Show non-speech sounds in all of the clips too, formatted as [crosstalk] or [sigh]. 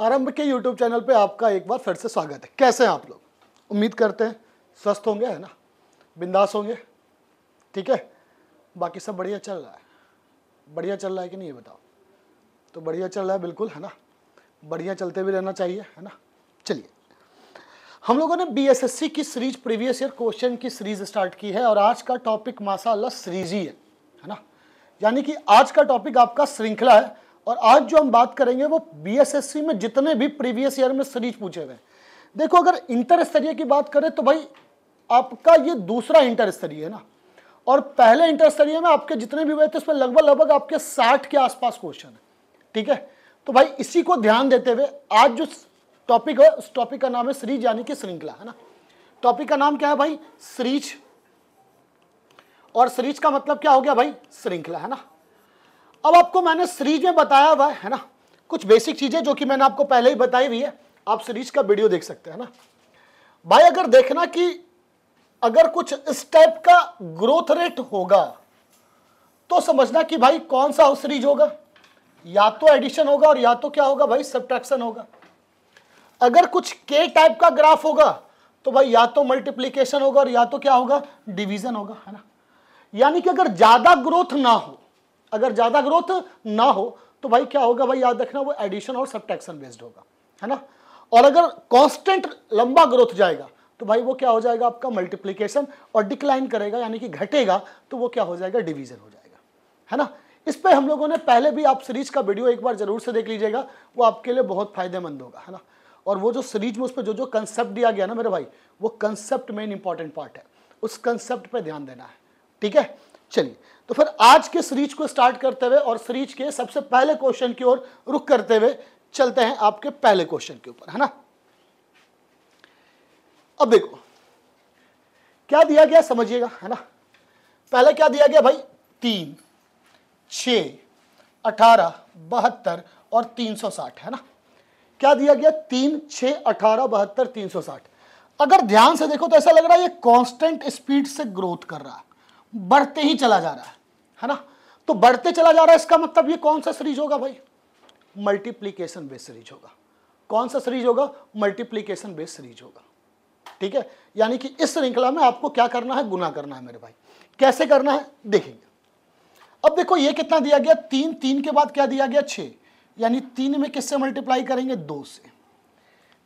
आरंभ के YouTube channel पे आपका एक बार फिर से स्वागत है कैसे हैं आप लोग उम्मीद करते हैं स्वस्थ होंगे है ना बिंदास होंगे ठीक है बाकी सब बढ़िया चल रहा है बढ़िया चल रहा है कि नहीं ये बताओ तो बढ़िया चल रहा है बिल्कुल है ना बढ़िया चलते भी रहना चाहिए है ना चलिए हम लोगों ने बी की सीरीज प्रीवियस ईयर क्वेश्चन की सीरीज स्टार्ट की है और आज का टॉपिक माशा सीरीज ही है है ना यानी कि आज का टॉपिक आपका श्रृंखला है और आज जो हम बात करेंगे वो बीएसएससी में जितने भी प्रीवियस ईयर में सीरीज पूछे हुए देखो अगर इंटर स्तरीय की बात करें तो भाई आपका ये दूसरा इंटर स्तरीय है ना और पहले इंटर स्तरीय में आपके जितने भी हुए थे उसमें लगभग लगभग आपके साठ के आसपास क्वेश्चन है ठीक है तो भाई इसी को ध्यान देते हुए आज जो टॉपिक है उस टॉपिक का नाम है सीरीज यानी कि श्रृंखला है ना टॉपिक का नाम क्या है भाई सीरीज और सीरीज का मतलब क्या हो गया भाई श्रृंखला है ना अब आपको मैंने सीरीज में बताया हुआ है ना कुछ बेसिक चीज़ें जो कि मैंने आपको पहले ही बताई हुई है आप सीरीज का वीडियो देख सकते हैं ना भाई अगर देखना कि अगर कुछ इस टाइप का ग्रोथ रेट होगा तो समझना कि भाई कौन सा हाउस सीरीज होगा या तो एडिशन होगा और या तो क्या होगा भाई सब्ट्रैक्शन होगा अगर कुछ के टाइप का ग्राफ होगा तो भाई या तो मल्टीप्लीकेशन होगा और या तो क्या होगा डिवीजन होगा है ना यानी कि अगर ज्यादा ग्रोथ ना हो अगर ज़्यादा ग्रोथ ना हो तो भाई क्या होगा भाई याद रखना वो एडिशन और सब्ट्रैक्शन बेस्ड होगा है ना और अगर कांस्टेंट लंबा ग्रोथ जाएगा तो भाई वो क्या हो जाएगा आपका मल्टीप्लीकेशन और डिक्लाइन करेगा यानी कि घटेगा तो वो क्या हो जाएगा डिविजन हो जाएगा है ना इस पर हम लोगों ने पहले भी आप सीरीज का वीडियो एक बार जरूर से देख लीजिएगा वो आपके लिए बहुत फायदेमंद होगा है ना और वो जो सीरीज में उस पर जो जो कंसेप्ट दिया गया ना मेरे भाई वो कंसेप्ट मेन इंपॉर्टेंट पार्ट है उस कंसेप्ट पे ध्यान देना है ठीक है चलिए तो फिर आज के सीरीज को स्टार्ट करते हुए और सीरीज के सबसे पहले क्वेश्चन की ओर रुख करते हुए चलते हैं आपके पहले क्वेश्चन के ऊपर है ना अब देखो क्या दिया गया समझिएगा है ना पहले क्या दिया गया भाई तीन छ अठारह बहत्तर और तीन सौ साठ है ना क्या दिया गया तीन छ अठारह बहत्तर तीन सौ साठ अगर ध्यान से देखो तो ऐसा लग रहा है ये कांस्टेंट स्पीड से ग्रोथ कर रहा है बढ़ते ही चला जा रहा है है ना तो बढ़ते चला जा रहा है इसका मतलब ये कौन सा सीरीज होगा भाई मल्टीप्लीकेशन बेस सीरीज होगा कौन सा सीरीज होगा मल्टीप्लीकेशन बेस सीरीज होगा ठीक है यानी कि इस श्रृंखला में आपको क्या करना है गुना करना है मेरे भाई कैसे करना है देखेंगे अब देखो ये कितना दिया गया तीन तीन के बाद क्या दिया गया छे यानी तीन में किससे मल्टीप्लाई करेंगे दो से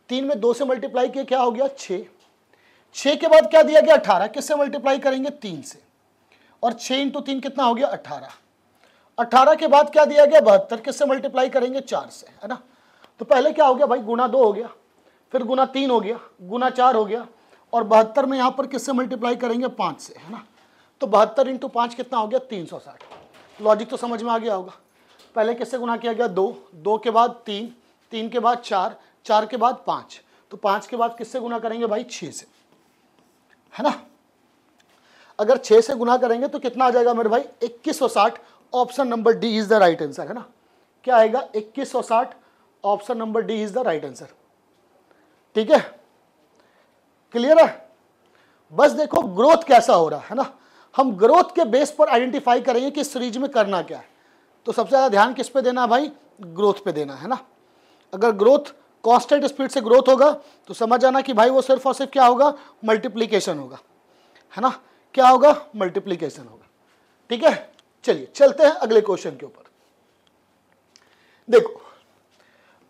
तीन में दो से मल्टीप्लाई किया क्या हो गया छे छः के बाद क्या दिया गया अठारह किससे मल्टीप्लाई करेंगे तीन से और छः इंटू तीन कितना हो गया अट्ठारह अट्ठारह के बाद क्या दिया गया बहत्तर किससे मल्टीप्लाई करेंगे चार से है ना तो पहले क्या हो गया भाई गुना दो हो गया फिर गुना तीन हो गया गुना चार हो गया और बहत्तर में यहाँ पर किससे मल्टीप्लाई करेंगे पाँच से है ना तो बहत्तर इंटू पाँच कितना हो गया तीन सौ साठ लॉजिक तो समझ में आ गया होगा पहले किससे गुना किया गया दो दो के बाद तीन तीन के बाद चार चार के बाद पाँच तो पाँच के बाद किससे गुना करेंगे भाई छः से है ना अगर छः से गुना करेंगे तो कितना आ जाएगा मेरे भाई इक्कीस सौ साठ option number D is the right answer है ना क्या आएगा इक्कीस सौ साठ option number D is the right answer ठीक है क्लियर है बस देखो ग्रोथ कैसा हो रहा है ना हम ग्रोथ के बेस पर आइडेंटिफाई करेंगे कि इस सीरीज में करना क्या है तो सबसे ज़्यादा ध्यान किस पे देना है भाई ग्रोथ पे देना है ना अगर ग्रोथ कांस्टेंट स्पीड से ग्रोथ होगा तो समझ आना कि भाई वो सिर्फ और सिर्फ क्या होगा मल्टीप्लीकेशन होगा है ना क्या होगा मल्टीप्लीकेशन होगा ठीक है चलिए चलते हैं अगले क्वेश्चन के ऊपर देखो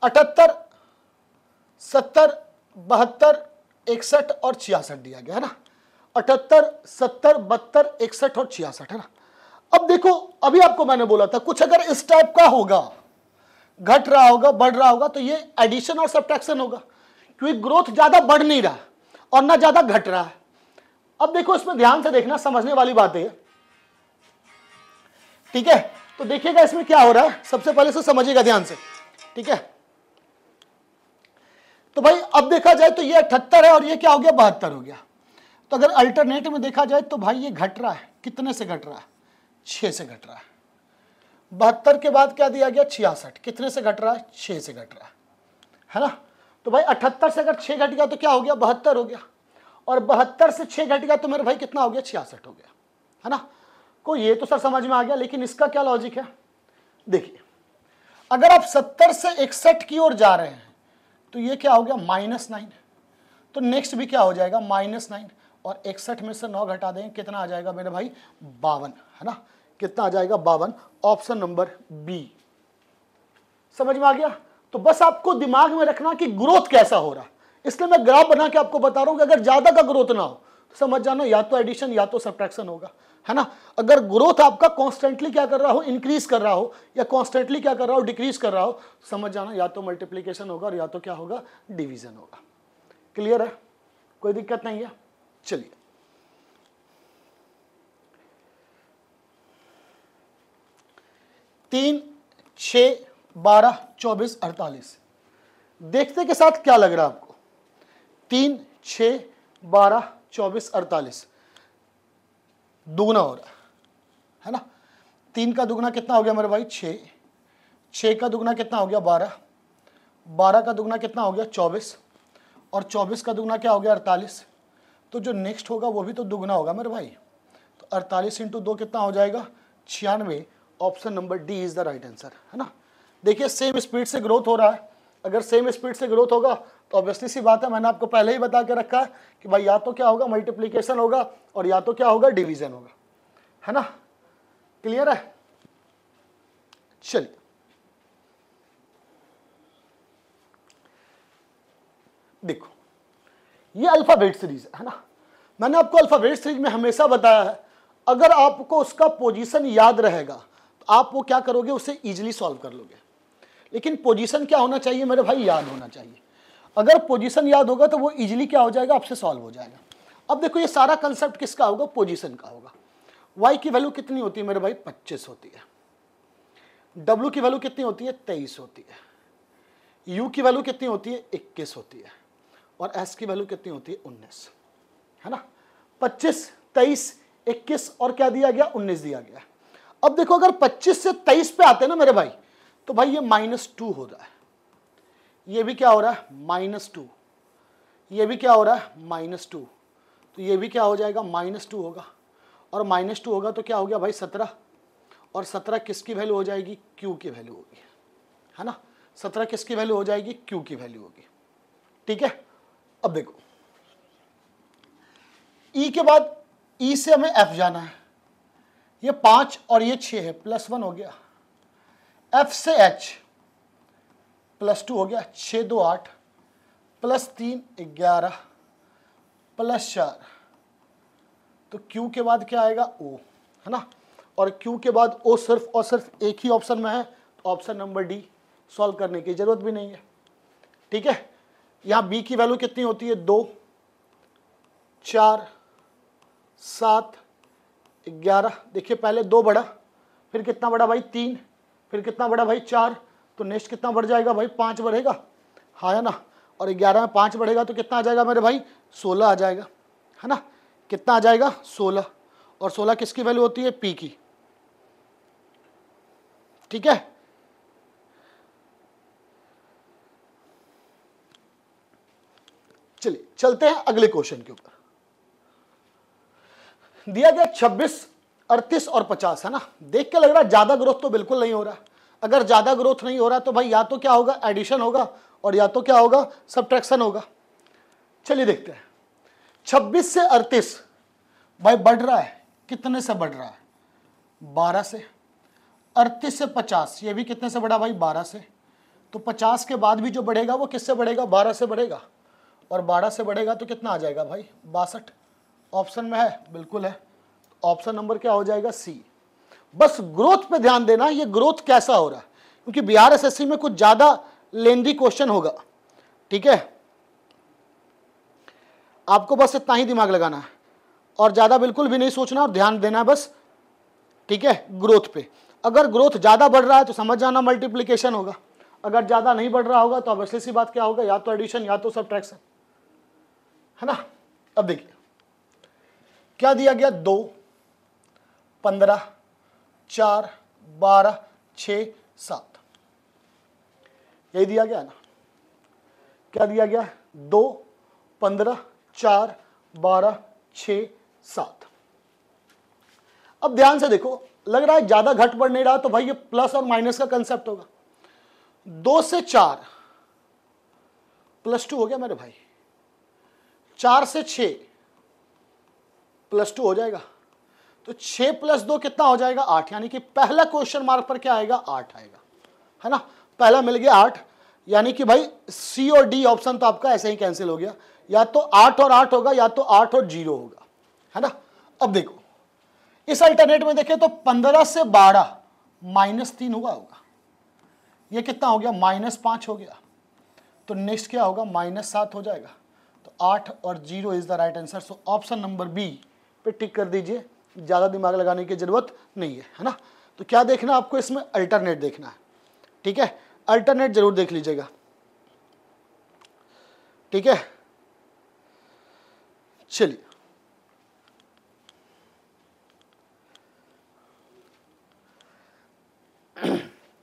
अठहत्तर सत्तर बहत्तर इकसठ और छियासठ दिया गया है ना अठहत्तर सत्तर बहत्तर इकसठ और छियासठ है ना अब देखो अभी आपको मैंने बोला था कुछ अगर इस टाइप का होगा घट रहा होगा बढ़ रहा होगा तो ये एडिशन और सब होगा क्योंकि ग्रोथ ज्यादा बढ़ नहीं रहा और ना ज्यादा घट रहा है अब देखो इसमें ध्यान से देखना समझने वाली बात है ठीक है तो देखिएगा इसमें क्या हो रहा है सबसे पहले इसे समझिएगा ध्यान से ठीक है तो भाई अब देखा जाए तो ये अठहत्तर है और ये क्या हो गया बहत्तर हो गया तो अगर अल्टरनेट में देखा जाए तो भाई ये घट रहा है कितने से घट रहा है छह से घट रहा है बहत्तर के बाद क्या दिया गया छियासठ कितने से घट रहा है छह से घट रहा है ना तो भाई अठहत्तर से अगर छह घट गया तो क्या हो गया बहत्तर हो गया और बहत्तर से छः घट गया तो मेरे भाई कितना हो गया छियासठ हो गया है ना को ये तो सर समझ में आ गया लेकिन इसका क्या लॉजिक है देखिए अगर आप सत्तर से इकसठ की ओर जा रहे हैं तो ये क्या हो गया माइनस नाइन तो नेक्स्ट भी क्या हो जाएगा माइनस नाइन और इकसठ में से नौ घटा दें कितना आ जाएगा मेरे भाई बावन है ना कितना आ जाएगा बावन ऑप्शन नंबर बी समझ में आ गया तो बस आपको दिमाग में रखना कि ग्रोथ कैसा हो रहा है इसलिए मैं ग्राफ बना के आपको बता रहा हूं कि अगर ज़्यादा का ग्रोथ ना हो तो समझ जाना या तो एडिशन या तो सब्ट्रैक्शन होगा है ना अगर ग्रोथ आपका कॉन्स्टेंटली क्या कर रहा हो इंक्रीज कर रहा हो या कॉन्स्टेंटली क्या कर रहा हो डिक्रीज कर रहा हो तो समझ जाना या तो मल्टीप्लीकेशन होगा और या तो क्या होगा डिविजन होगा क्लियर है कोई दिक्कत नहीं है चलिए तीन छ बारह चौबीस अड़तालीस देखते के साथ क्या लग रहा है आपको तीन छः बारह चौबीस अड़तालीस दुगना हो रहा है ना तीन का दुगना कितना हो गया मेरे भाई छः छः का दुगना कितना हो गया बारह बारह का दुगना कितना हो गया चौबीस और चौबीस का दुगना क्या हो गया अड़तालीस तो जो नेक्स्ट होगा वो भी तो दुगना होगा मेरे भाई तो अड़तालीस इंटू दो कितना हो जाएगा छियानवे option number D is the right answer है ना देखिए सेम स्पीड से ग्रोथ हो रहा है अगर सेम स्पीड से ग्रोथ होगा तो ऑब्वियसली सी बात है मैंने आपको पहले ही बता के रखा है कि भाई या तो क्या होगा मल्टीप्लीकेशन होगा और या तो क्या होगा डिवीजन होगा है ना क्लियर है चलिए देखो ये अल्फ़ाबेट सीरीज है ना मैंने आपको अल्फ़ाबेट सीरीज में हमेशा बताया है अगर आपको उसका पोजीशन याद रहेगा तो आप वो क्या करोगे उसे इजीली सॉल्व कर लोगे लेकिन पोजीशन क्या होना चाहिए मेरे भाई याद होना चाहिए अगर पोजीशन याद होगा तो वो इजीली क्या हो जाएगा आपसे सॉल्व हो जाएगा अब देखो ये सारा कंसेप्ट किसका होगा पोजीशन का होगा वाई की वैल्यू कितनी होती है मेरे भाई पच्चीस होती है डब्ल्यू की वैल्यू कितनी होती है तेईस होती है यू की वैल्यू कितनी होती है इक्कीस होती है और एस की वैल्यू कितनी होती है उन्नीस है ना पच्चीस तेईस इक्कीस और क्या दिया गया उन्नीस दिया गया अब देखो अगर पच्चीस से तेईस पे आते हैं ना मेरे भाई तो भाई ये माइनस टू हो जाए है ये भी क्या हो रहा है माइनस टू ये भी क्या हो रहा है माइनस टू तो ये भी क्या हो जाएगा माइनस टू होगा और माइनस टू होगा तो क्या हो गया भाई सत्रह और सत्रह किसकी वैल्यू हो जाएगी क्यू की वैल्यू होगी है ना सत्रह किसकी वैल्यू हो जाएगी क्यू की वैल्यू होगी ठीक है अब देखो ई e के बाद ई e से हमें एफ जाना है ये पांच और ये छः है प्लस वन हो गया एफ से एच प्लस टू हो गया छः दो आठ प्लस तीन ग्यारह प्लस चार तो Q के बाद क्या आएगा O है ना और Q के बाद O सिर्फ और सिर्फ एक ही ऑप्शन में है तो ऑप्शन नंबर डी सॉल्व करने की ज़रूरत भी नहीं है ठीक है यहाँ B की वैल्यू कितनी होती है दो चार सात ग्यारह देखिए पहले दो बड़ा फिर कितना बड़ा भाई तीन फिर कितना बड़ा भाई चार तो नेक्स्ट कितना बढ़ जाएगा भाई पाँच बढ़ेगा हाँ है ना और ग्यारह में पाँच बढ़ेगा तो कितना आ जाएगा मेरे भाई सोलह आ जाएगा है ना कितना आ जाएगा सोलह और सोलह किसकी वैल्यू होती है पी की ठीक है चलिए चलते हैं अगले क्वेश्चन के ऊपर दिया गया 26, 38 और 50 है ना देख के लग रहा है ज्यादा ग्रोथ तो बिल्कुल नहीं हो रहा अगर ज़्यादा ग्रोथ नहीं हो रहा तो भाई या तो क्या होगा एडिशन होगा और या तो क्या होगा सब्ट्रैक्शन होगा चलिए देखते हैं 26 से 38 भाई बढ़ रहा है कितने से बढ़ रहा है 12 से 38 से 50 ये भी कितने से बढ़ा भाई 12 से तो 50 के बाद भी जो बढ़ेगा वो किससे बढ़ेगा 12 से बढ़ेगा और 12 से बढ़ेगा तो कितना आ जाएगा भाई बासठ ऑप्शन में है बिल्कुल है ऑप्शन नंबर क्या हो जाएगा सी बस ग्रोथ पे ध्यान देना ये ग्रोथ कैसा हो रहा है क्योंकि बिहार एसएससी में कुछ ज़्यादा लेंदी क्वेश्चन होगा ठीक है आपको बस इतना ही दिमाग लगाना है और ज़्यादा बिल्कुल भी नहीं सोचना और ध्यान देना है बस ठीक है ग्रोथ पे अगर ग्रोथ ज़्यादा बढ़ रहा है तो समझ जाना मल्टीप्लीकेशन होगा अगर ज़्यादा नहीं बढ़ रहा होगा तो अब सी बात क्या होगा या तो एडिशन या तो सब ट्रैक्शन है ना अब देखिए क्या दिया गया दो पंद्रह चार बारह छ सात यही दिया गया ना क्या दिया गया दो पंद्रह चार बारह छ सात अब ध्यान से देखो लग रहा है ज्यादा घट बढ़ नहीं रहा तो भाई ये प्लस और माइनस का कंसेप्ट होगा दो से चार प्लस टू हो गया मेरे भाई चार से छ प्लस टू हो जाएगा तो छह प्लस दो कितना हो जाएगा आठ यानी कि पहला क्वेश्चन मार्क पर क्या आएगा आठ आएगा है ना पहला मिल गया आठ यानी कि भाई सी और डी ऑप्शन तो आपका ऐसे ही कैंसिल हो गया या तो आठ और आठ होगा या तो आठ और जीरो होगा है ना अब देखो इस अल्टरनेट में देखें तो पंद्रह से बारह माइनस तीन हुआ होगा ये कितना हो गया माइनस पांच हो गया तो नेक्स्ट क्या होगा माइनस सात हो जाएगा तो आठ और zero is the right answer so option number B पे टिक कर दीजिए ज़्यादा दिमाग लगाने की ज़रूरत नहीं है है ना तो क्या देखना आपको इसमें अल्टरनेट देखना है ठीक है अल्टरनेट ज़रूर देख लीजिएगा ठीक है चलिए [clears throat]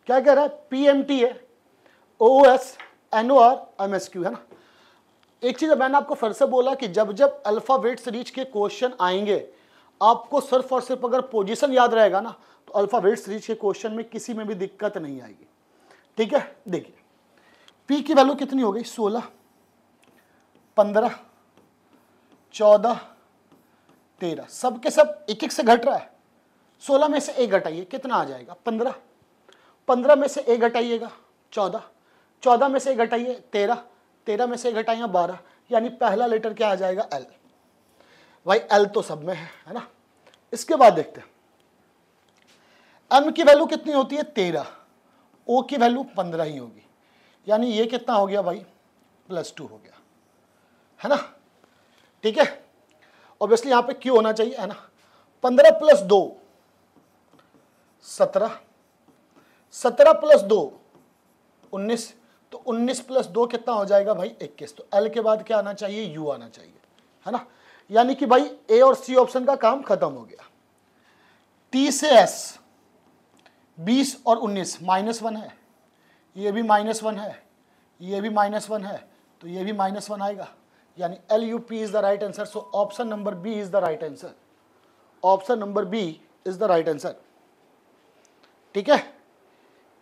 क्या कह रहा है पीएमटी है O S N O R M S Q है ना एक चीज़ मैंने आपको फिर से बोला कि जब जब अल्फ़ावेट सीरीज के क्वेश्चन आएंगे आपको सिर्फ और सिर्फ अगर पोजीशन याद रहेगा ना तो अल्फ़ावेट सीरीज के क्वेश्चन में किसी में भी दिक्कत नहीं आएगी ठीक है देखिए पी की वैल्यू कितनी हो गई सोलह पंद्रह चौदह तेरह सबके सब एक एक से घट रहा है सोलह में से एक घटाइए कितना आ जाएगा पंद्रह पंद्रह में से एक घटाइएगा चौदह चौदह में से एक घटाइए तेरह तेरह में से एक घटाइए बारह यानी पहला लेटर क्या आ जाएगा एल वाई एल तो सब में है है ना इसके बाद देखते हैं एम की वैल्यू कितनी होती है तेरह ओ की वैल्यू पंद्रह ही होगी यानी ये कितना हो गया भाई प्लस टू हो गया है ना ठीक है ऑब्वियसली यहां पे क्यों होना चाहिए है ना पंद्रह प्लस दो सत्रह सत्रह प्लस दो उन्नीस तो उन्नीस प्लस दो कितना हो जाएगा भाई इक्कीस तो एल के बाद क्या आना चाहिए यू आना चाहिए है ना यानी कि भाई ए और सी ऑप्शन का काम खत्म हो गया टी से एस बीस और उन्नीस माइनस वन है ये भी माइनस वन है ये भी माइनस वन है तो ये भी माइनस वन आएगा यानी L U P is the right answer so option number B is the right answer option number B is the right answer ठीक है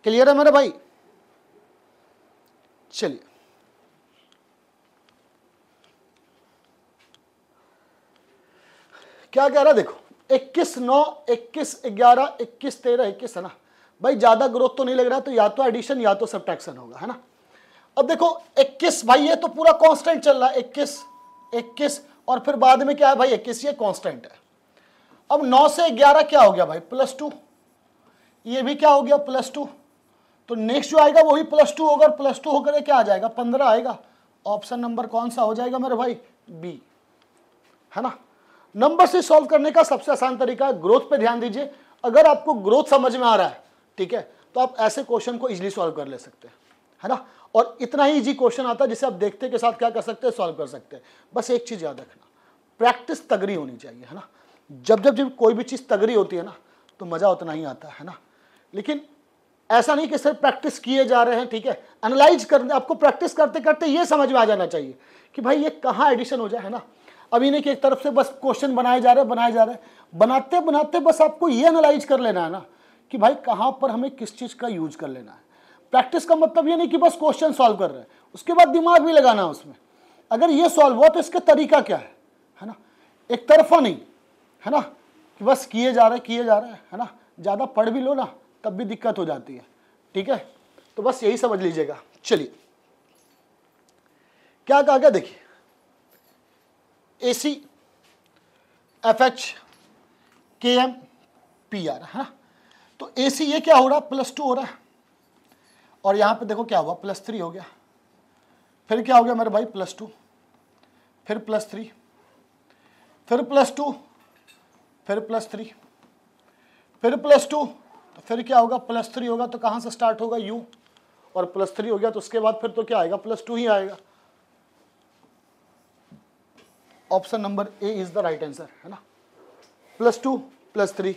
क्लियर है मेरा भाई चलिए क्या कह रहा देखो इक्कीस नौ इक्कीस ग्यारह इक्कीस तेरह इक्कीस है ना भाई ज़्यादा ग्रोथ तो नहीं लग रहा तो या तो एडिशन या तो सब्ट्रैक्शन होगा है ना अब देखो 21 भाई ये तो पूरा कांस्टेंट चल रहा है 21 21 और फिर बाद में क्या है भाई 21 ये कांस्टेंट है अब 9 से 11 क्या हो गया भाई प्लस टू ये भी क्या हो गया प्लस टू तो नेक्स्ट जो आएगा वो भी प्लस टू होगा और प्लस टू होकर क्या आ जाएगा पंद्रह आएगा ऑप्शन नंबर कौन सा हो जाएगा मेरे भाई बी है ना नंबर से सॉल्व करने का सबसे आसान तरीका है ग्रोथ पे ध्यान दीजिए अगर आपको ग्रोथ समझ में आ रहा है ठीक है तो आप ऐसे क्वेश्चन को इजीली सॉल्व कर ले सकते हैं है ना और इतना ही इजी क्वेश्चन आता है जिसे आप देखते के साथ क्या कर सकते हैं सॉल्व कर सकते हैं बस एक चीज़ याद रखना प्रैक्टिस तगड़ी होनी चाहिए है ना जब जब जब कोई भी चीज़ तगड़ी होती है ना तो मज़ा उतना ही आता है ना लेकिन ऐसा नहीं कि सिर्फ प्रैक्टिस किए जा रहे हैं ठीक है एनालाइज करने आपको प्रैक्टिस करते करते ये समझ में आ जाना चाहिए कि भाई ये कहाँ एडिशन हो जाए है ना अब इन्हें कि एक तरफ से बस क्वेश्चन बनाए जा रहे बनाए जा रहे बनाते बनाते बस आपको ये एनालाइज कर लेना है ना कि भाई कहाँ पर हमें किस चीज़ का यूज कर लेना है प्रैक्टिस का मतलब ये नहीं कि बस क्वेश्चन सॉल्व कर रहे हैं उसके बाद दिमाग भी लगाना है उसमें अगर ये सॉल्व हुआ तो इसका तरीका क्या है है ना एक तरफा नहीं है ना कि बस किए जा रहे किए जा रहे है ना ज़्यादा पढ़ भी लो ना तब भी दिक्कत हो जाती है ठीक है तो बस यही समझ लीजिएगा चलिए क्या कहा गया देखिए A C F H K M P R है ना तो ए सी ये क्या हो रहा है प्लस टू हो रहा है और यहाँ पे देखो क्या हुआ प्लस थ्री हो गया फिर क्या हो गया मेरे भाई प्लस टू फिर प्लस थ्री फिर प्लस टू फिर प्लस थ्री फिर प्लस टू तो फिर क्या होगा प्लस थ्री होगा तो कहाँ से स्टार्ट होगा यू और प्लस थ्री हो गया तो उसके बाद फिर तो क्या आएगा प्लस टू ही आएगा option number A is the right answer है ना plus two plus three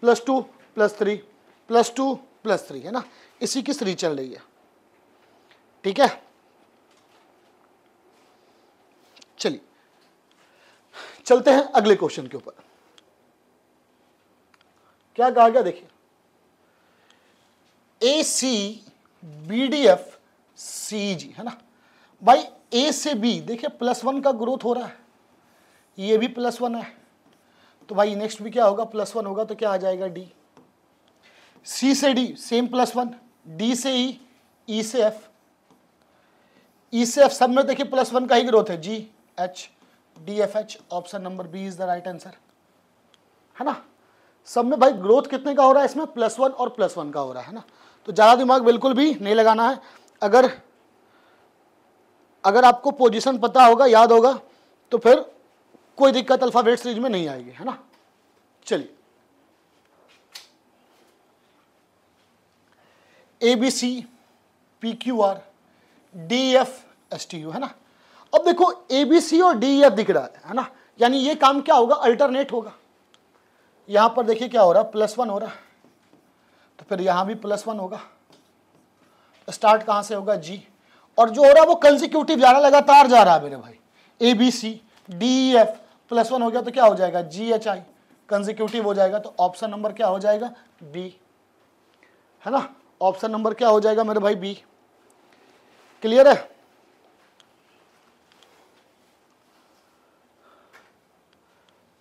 plus two plus three plus two plus three है ना इसी की सीरीज चल रही है ठीक है चलिए चलते हैं अगले क्वेश्चन के ऊपर क्या कहा गया देखिए A C B D F C G है ना भाई ए से बी देखिए प्लस वन का ग्रोथ हो रहा है ये भी प्लस वन है तो भाई नेक्स्ट भी क्या होगा प्लस वन होगा तो क्या आ जाएगा डी सी से D same plus one D से ई e, ई e से एफ ई e से एफ सब में देखिए प्लस वन का ही ग्रोथ है G H D F H option number B is the right answer है ना सब में भाई ग्रोथ कितने का हो रहा है इसमें प्लस वन और प्लस वन का हो रहा है ना तो ज़्यादा दिमाग बिल्कुल भी नहीं लगाना है अगर अगर आपको पोजीशन पता होगा याद होगा तो फिर कोई दिक्कत अल्फ़ाबेट सीरीज में नहीं आएगी है ना चलिए A B C P Q R D F S T U है ना अब देखो ए बी सी और डी एफ e, दिख रहा है है ना यानी ये काम क्या होगा अल्टरनेट होगा यहां पर देखिए क्या हो रहा है प्लस वन हो रहा है तो फिर यहां भी प्लस वन होगा स्टार्ट तो कहां से होगा जी और जो हो रहा है वो कंसिक्यूटिव जा रहा है लगातार जा रहा है मेरे भाई A B C D F plus तो वन हो गया तो क्या हो जाएगा जी एच आई कंजिक्यूटिव हो जाएगा तो ऑप्शन नंबर क्या हो जाएगा बी है ना ऑप्शन नंबर क्या हो जाएगा मेरे भाई बी क्लियर है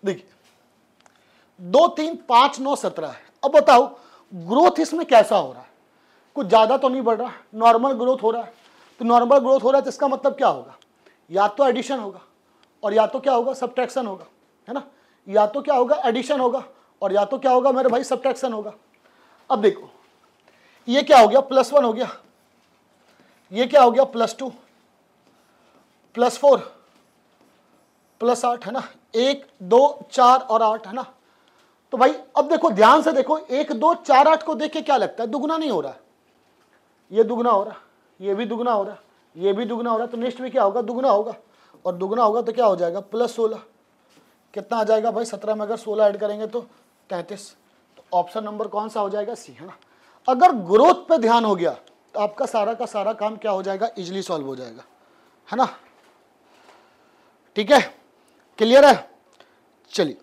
देखिए दो तीन पांच नौ सत्रह है अब बताओ ग्रोथ इसमें कैसा हो रहा है कुछ ज़्यादा तो नहीं बढ़ रहा नॉर्मल ग्रोथ हो रहा है तो नॉर्मल ग्रोथ हो रहा है तो इसका मतलब क्या होगा या तो एडिशन होगा और या तो क्या होगा सब्ट्रैक्शन होगा है ना या तो क्या होगा एडिशन होगा और या तो क्या होगा मेरे भाई सब्ट्रैक्शन होगा अब देखो ये क्या हो गया प्लस वन हो गया ये क्या हो गया plus two plus four plus आठ है ना एक दो चार और आठ है ना तो भाई अब देखो ध्यान से देखो एक दो चार आठ को देख के क्या लगता है दुगना नहीं हो रहा ये दुगना हो रहा ये भी दुगना हो रहा ये भी दुगना हो रहा तो नेक्स्ट में क्या होगा दुगना होगा और दुगना होगा तो क्या हो जाएगा प्लस सोलह कितना आ जाएगा भाई सत्रह में अगर सोलह ऐड करेंगे तो तैंतीस तो ऑप्शन नंबर कौन सा हो जाएगा सी है ना अगर ग्रोथ पे ध्यान हो गया तो आपका सारा का सारा काम क्या हो जाएगा इजिली सॉल्व हो जाएगा है ना ठीक है क्लियर है चलिए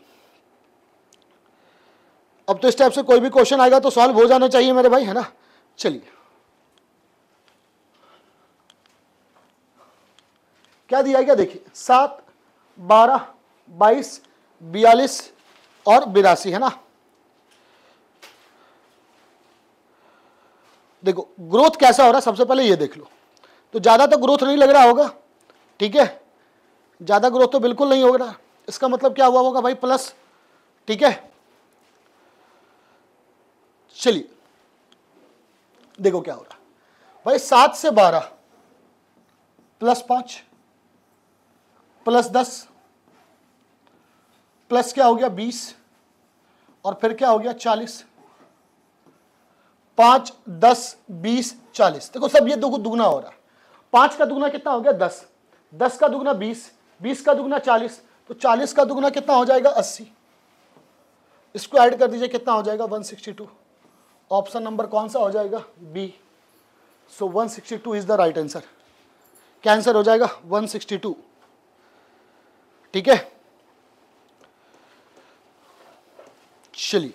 अब तो इस टाइप से कोई भी क्वेश्चन आएगा तो सॉल्व हो जाना चाहिए मेरे भाई है ना चलिए क्या दिया गया देखिए सात बारह बाईस बयालीस और बिरासी है ना देखो ग्रोथ कैसा हो रहा है सबसे पहले ये देख लो तो ज़्यादा तो ग्रोथ नहीं लग रहा होगा ठीक है ज़्यादा ग्रोथ तो बिल्कुल नहीं हो रहा इसका मतलब क्या हुआ होगा भाई प्लस ठीक है चलिए देखो क्या हो रहा भाई सात से बारह प्लस पांच प्लस दस प्लस क्या हो गया बीस और फिर क्या हो गया चालीस पांच दस बीस चालीस देखो सब ये दुगना हो रहा है पांच का दुगना कितना हो गया दस दस का दुगना बीस बीस का दुगना चालीस तो चालीस का दुगना कितना हो जाएगा अस्सी इसको ऐड कर दीजिए कितना हो जाएगा one sixty two option number कौन सा हो जाएगा B so one sixty two is the right answer क्या आंसर हो जाएगा वन सिक्सटी टू ठीक है चलिए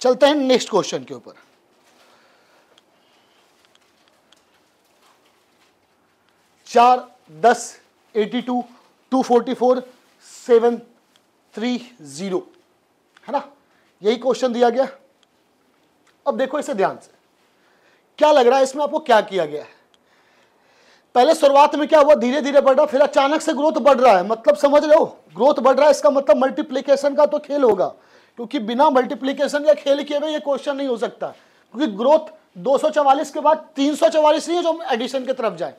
चलते हैं नेक्स्ट क्वेश्चन के ऊपर चार दस eighty two two forty four seven three zero है ना यही क्वेश्चन दिया गया अब देखो इसे ध्यान से क्या लग रहा है इसमें आपको क्या किया गया है पहले शुरुआत में क्या हुआ धीरे धीरे बढ़ रहा फिर अचानक से ग्रोथ बढ़ रहा है मतलब समझ रहे हो ग्रोथ बढ़ रहा है इसका मतलब मल्टीप्लीकेशन का तो खेल होगा क्योंकि बिना मल्टीप्लीकेशन या खेल किए हुए ये क्वेश्चन नहीं हो सकता क्योंकि ग्रोथ दो के बाद तीन नहीं है जो एडिशन की तरफ जाए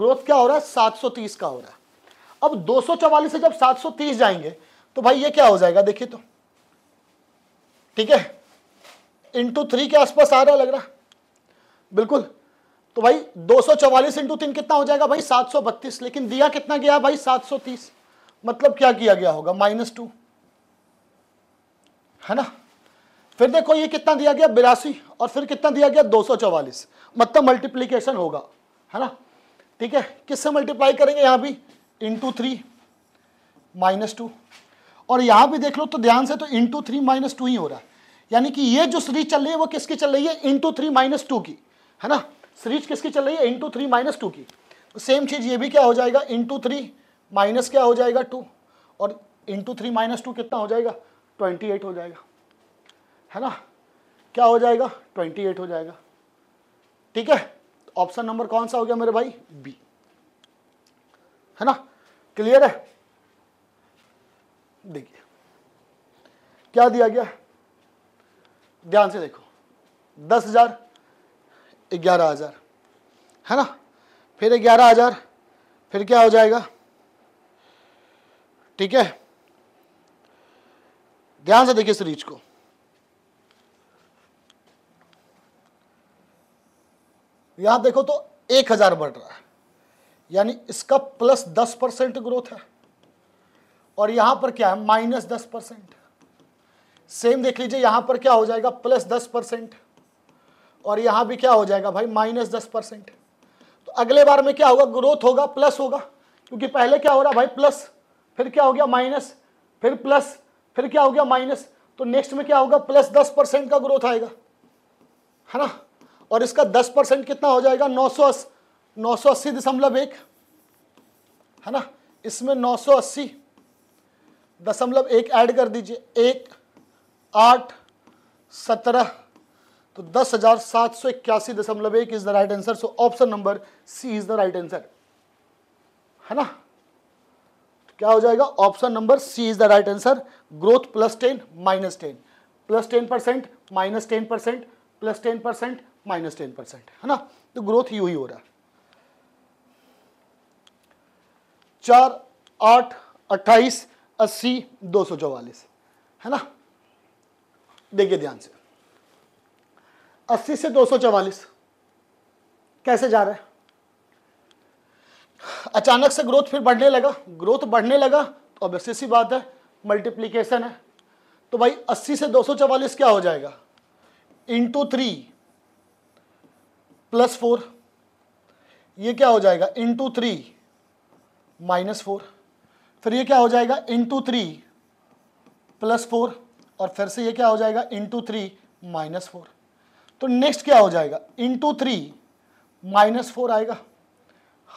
ग्रोथ क्या हो रहा है 730 का हो रहा है अब दो से जब 730 जाएंगे तो भाई ये क्या हो जाएगा देखिए तो ठीक है इंटू थ्री के आसपास आ रहा लग रहा बिल्कुल तो भाई दो सौ चौवालीस इंटू तीन कितना हो जाएगा भाई सात सौ बत्तीस लेकिन दिया कितना गया भाई सात सौ तीस मतलब क्या किया गया होगा माइनस टू है ना फिर देखो ये कितना दिया गया बिरासी और फिर कितना दिया गया दो सौ चौवालीस मतलब मल्टीप्लीकेशन होगा है ना ठीक है किससे मल्टीप्लाई करेंगे यहां भी इंटू थ्री माइनस टू और यहां भी देख लो तो ध्यान से तो इंटू थ्री माइनस टू ही हो रहा है यानी कि ये जो सीरीज चल रही है वो किसकी चल रही है इंटू थ्री माइनस टू की है ना सीरीज किसकी चल रही है इंटू थ्री माइनस टू की सेम तो चीज़ ये भी क्या हो जाएगा इंटू थ्री माइनस क्या हो जाएगा टू और इंटू थ्री माइनस टू कितना हो जाएगा ट्वेंटी एट हो जाएगा है ना क्या हो जाएगा ट्वेंटी एट हो जाएगा ठीक है ऑप्शन नंबर कौन सा हो गया मेरे भाई बी है ना क्लियर है देखिए क्या दिया गया ध्यान से देखो दस हजार ग्यारह हज़ार है ना फिर ग्यारह हज़ार फिर क्या हो जाएगा ठीक है ध्यान से देखिए सीरीज को यहां देखो तो एक हजार बढ़ रहा है यानी इसका प्लस दस परसेंट ग्रोथ है और यहां पर क्या है माइनस दस परसेंट सेम देख लीजिए यहां पर क्या हो जाएगा प्लस दस परसेंट और यहाँ भी क्या हो जाएगा भाई माइनस दस परसेंट तो अगले बार में क्या होगा ग्रोथ होगा प्लस होगा क्योंकि पहले क्या हो रहा भाई प्लस फिर क्या हो गया माइनस फिर प्लस फिर क्या हो गया माइनस तो नेक्स्ट में क्या होगा प्लस दस परसेंट का ग्रोथ आएगा है ना और इसका दस परसेंट कितना हो जाएगा नौ सौ नौ सौ अस्सी दशमलव एक है ना इसमें नौ सौ अस्सी दशमलव एक ऐड कर दीजिए एक आठ सत्रह तो दस हजार सात सौ इक्यासी दशमलव एक is the right answer so option number C is the right answer है ना तो क्या हो जाएगा option number C is the right answer growth plus ten minus ten plus ten percent minus ten percent plus ten percent minus ten percent है ना तो growth you ही हो रहा है चार आठ अट्ठाईस अस्सी दो सौ चौवालीस है ना देखिए ध्यान से अस्सी से दो सौ चवालीस कैसे जा रहा है अचानक से ग्रोथ फिर बढ़ने लगा ग्रोथ बढ़ने लगा तो अब ऐसी सी बात है मल्टीप्लीकेशन है तो भाई 80 से 244 क्या हो जाएगा इंटू थ्री प्लस फोर ये क्या हो जाएगा इंटू थ्री माइनस फोर फिर ये क्या हो जाएगा इंटू थ्री प्लस फोर और फिर से ये क्या हो जाएगा इंटू थ्री माइनस फोर तो नेक्स्ट क्या हो जाएगा इंटू थ्री माइनस फोर आएगा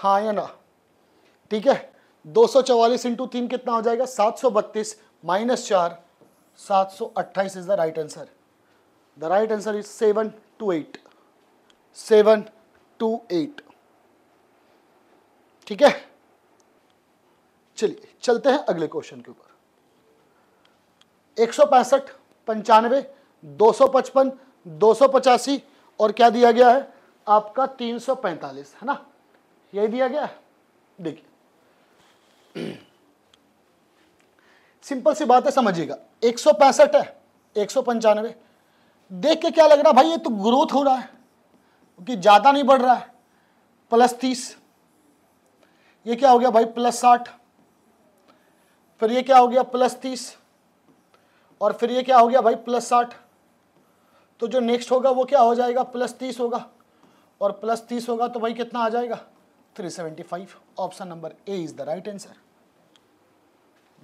हाँ या ना ठीक है दो सौ चवालीस इंटू तीन कितना हो जाएगा सात सौ बत्तीस माइनस चार सात सौ अट्ठाईस is the right answer the right answer is seven two eight seven two eight ठीक है चलिए चलते हैं अगले क्वेश्चन के ऊपर एक सौ पैंसठ पंचानवे दो सौ पचपन दो और क्या दिया गया है आपका 345 है ना यही दिया गया है देखिए सिंपल सी बात है समझिएगा एक है एक देख के क्या लग रहा है भाई ये तो ग्रोथ हो रहा है क्योंकि ज़्यादा नहीं बढ़ रहा है प्लस तीस ये क्या हो गया भाई प्लस साठ फिर ये क्या हो गया प्लस तीस और फिर ये क्या हो गया भाई प्लस साठ तो जो नेक्स्ट होगा वो क्या हो जाएगा प्लस तीस होगा और प्लस तीस होगा तो भाई कितना आ जाएगा three seventy five option number A is the right answer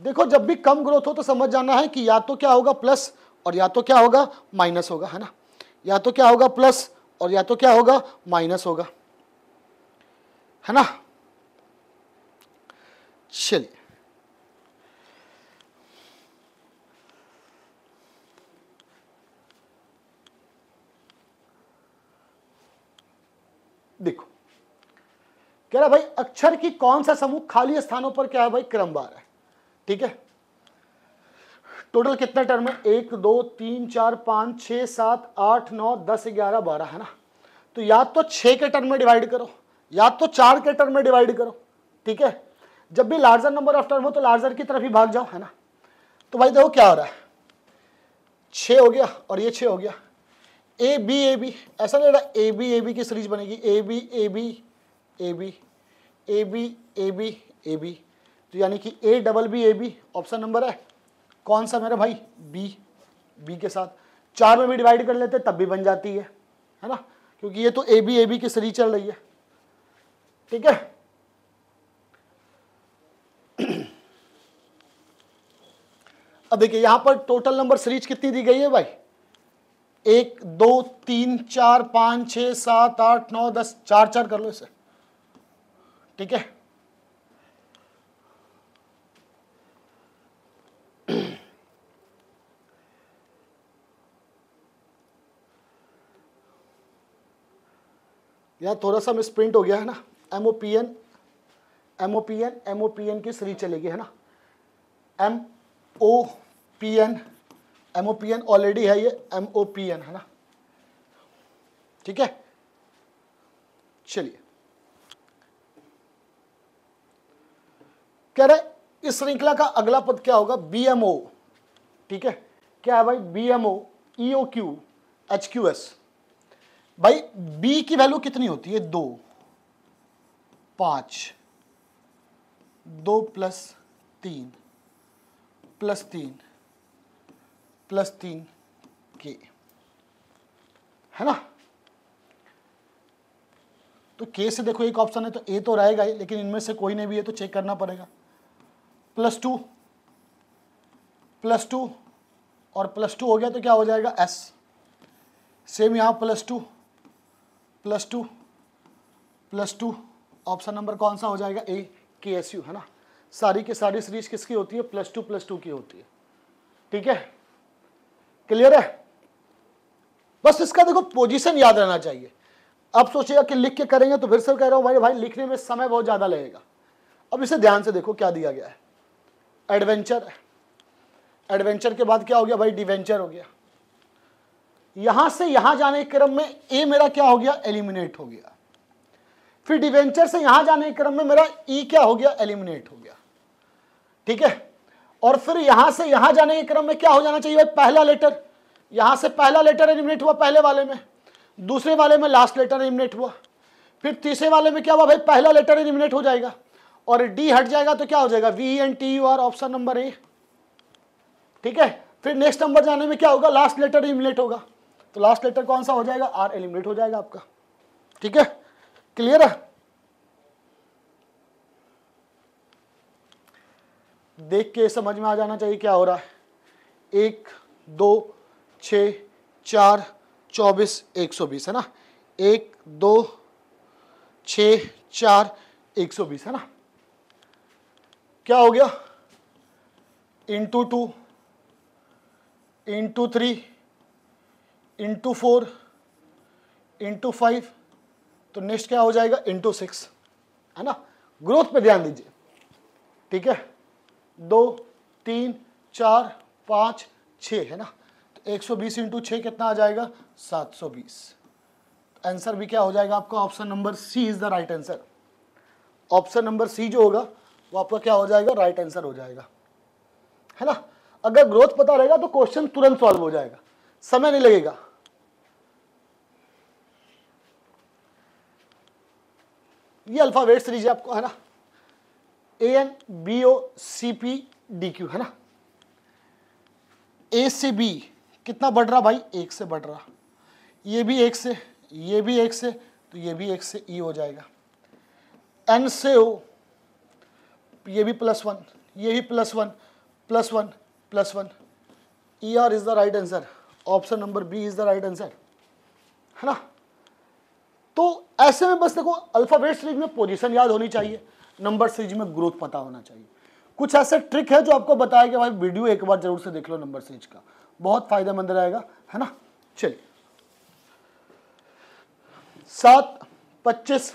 देखो जब भी कम ग्रोथ हो तो समझ जाना है कि या तो क्या होगा प्लस और या तो क्या होगा माइनस होगा है ना या तो क्या होगा प्लस और या तो क्या होगा माइनस होगा है ना चलिए कह रहा भाई अक्षर की कौन सा समूह खाली स्थानों पर क्या है भाई क्रमवार है ठीक है टोटल कितने टर्म है एक दो तीन चार पाँच छः सात आठ नौ दस ग्यारह बारह है ना तो या तो छः के टर्म में डिवाइड करो या तो चार के टर्म में डिवाइड करो ठीक है जब भी लार्जर नंबर ऑफ टर्म हो तो लार्जर की तरफ ही भाग जाओ है ना तो भाई देखो क्या हो रहा है छ हो गया और ये छ हो गया ए बी ए बी ऐसा नहीं रहा ए बी ए बी की सीरीज बनेगी A B A B A B A B A B A B तो यानी कि A double B A B option number है कौन सा मेरा भाई बी बी के साथ चार में भी डिवाइड कर लेते तब भी बन जाती है है ना क्योंकि ये तो ए बी ए बी की सीरीज चल रही है ठीक है अब देखिए यहां पर टोटल नंबर सीरीज कितनी दी गई है भाई एक दो तीन चार पांच छह सात आठ नौ दस चार चार कर लो इसे ठीक है [clears throat] यार थोड़ा सा मिस प्रिंट हो गया है ना M O P N M O P N M O P N की सीरीज चलेगी है ना M O P N M O P N already है ये एम ओ पी एन है ना ठीक है चलिए कह रहे इस श्रृंखला का अगला पद क्या होगा बीएमओ ठीक है क्या है भाई B O E O Q H Q S भाई बी की वैल्यू कितनी होती है दो पांच दो प्लस तीन प्लस तीन प्लस तीन के है ना तो के से देखो एक ऑप्शन है तो ए तो रहेगा ही लेकिन इनमें से कोई नहीं भी है तो चेक करना पड़ेगा प्लस टू प्लस टू और प्लस टू हो गया तो क्या हो जाएगा एस सेम यहाँ plus two plus two plus two option number कौन सा हो जाएगा ए के एस यू है ना सारी की सारी सीरीज किसकी होती है प्लस टू प्लस टू की होती है ठीक है क्लियर है बस इसका देखो पोजीशन याद रहना चाहिए अब सोचिएगा कि लिख के करेंगे तो फिर से कह रहा हूँ भाई भाई लिखने में समय बहुत ज़्यादा लगेगा अब इसे ध्यान से देखो क्या दिया गया है एडवेंचर एडवेंचर के बाद क्या हो गया भाई डिवेंचर हो गया यहां से यहां जाने के क्रम में ए मेरा क्या हो गया एलिमिनेट हो गया फिर डिवेंचर से यहां जाने के क्रम में मेरा ई क्या हो गया एलिमिनेट हो गया ठीक है और फिर यहां से यहां जाने के क्रम में क्या हो जाना चाहिए भाई पहला लेटर यहां से पहला लेटर एलिमिनेट हुआ पहले वाले में दूसरे वाले में लास्ट लेटर एलिमिनेट हुआ फिर तीसरे वाले में क्या हुआ भाई पहला लेटर एलिमिनेट हो जाएगा और डी हट जाएगा तो क्या हो जाएगा V N T U R option number A ठीक है फिर नेक्स्ट नंबर जाने में क्या होगा लास्ट लेटर इमिलेट होगा तो लास्ट लेटर कौन सा हो जाएगा आर एलिमिनेट हो जाएगा आपका ठीक है क्लियर है देख के समझ में आ जाना चाहिए क्या हो रहा है एक दो छ चार चौबीस एक सौ बीस है ना एक दो छ चार एक सौ बीस है ना क्या हो गया into two into three into four into five तो नेक्स्ट क्या हो जाएगा इंटू सिक्स है ना ग्रोथ पे ध्यान दीजिए ठीक है दो तीन चार पाँच छ है ना तो एक सौ बीस इंटू छः कितना आ जाएगा सात सौ बीस आंसर तो भी क्या हो जाएगा आपका option number C is the right answer option number C जो होगा वो आपका क्या हो जाएगा राइट आंसर हो जाएगा है ना अगर ग्रोथ पता रहेगा तो क्वेश्चन तुरंत सॉल्व हो जाएगा समय नहीं लगेगा ये अल्फावेट सीरीज है आपको है ना A N B O C P D Q है ना ए से बी कितना बढ़ रहा भाई एक से बढ़ रहा ये भी एक से ये भी एक से तो ये भी एक से ई e हो जाएगा एन से ओ ये भी प्लस वन ये भी plus one plus one plus one E R is the right answer option number B is the right answer है ना तो ऐसे में बस देखो अल्फ़ाबेट सीरीज में पोजीशन याद होनी चाहिए नंबर सीरीज में ग्रोथ पता होना चाहिए कुछ ऐसे ट्रिक है जो आपको बताया कि भाई वीडियो एक बार जरूर से देख लो नंबर सीरीज का बहुत फायदेमंद रहेगा है ना चलिए सात पच्चीस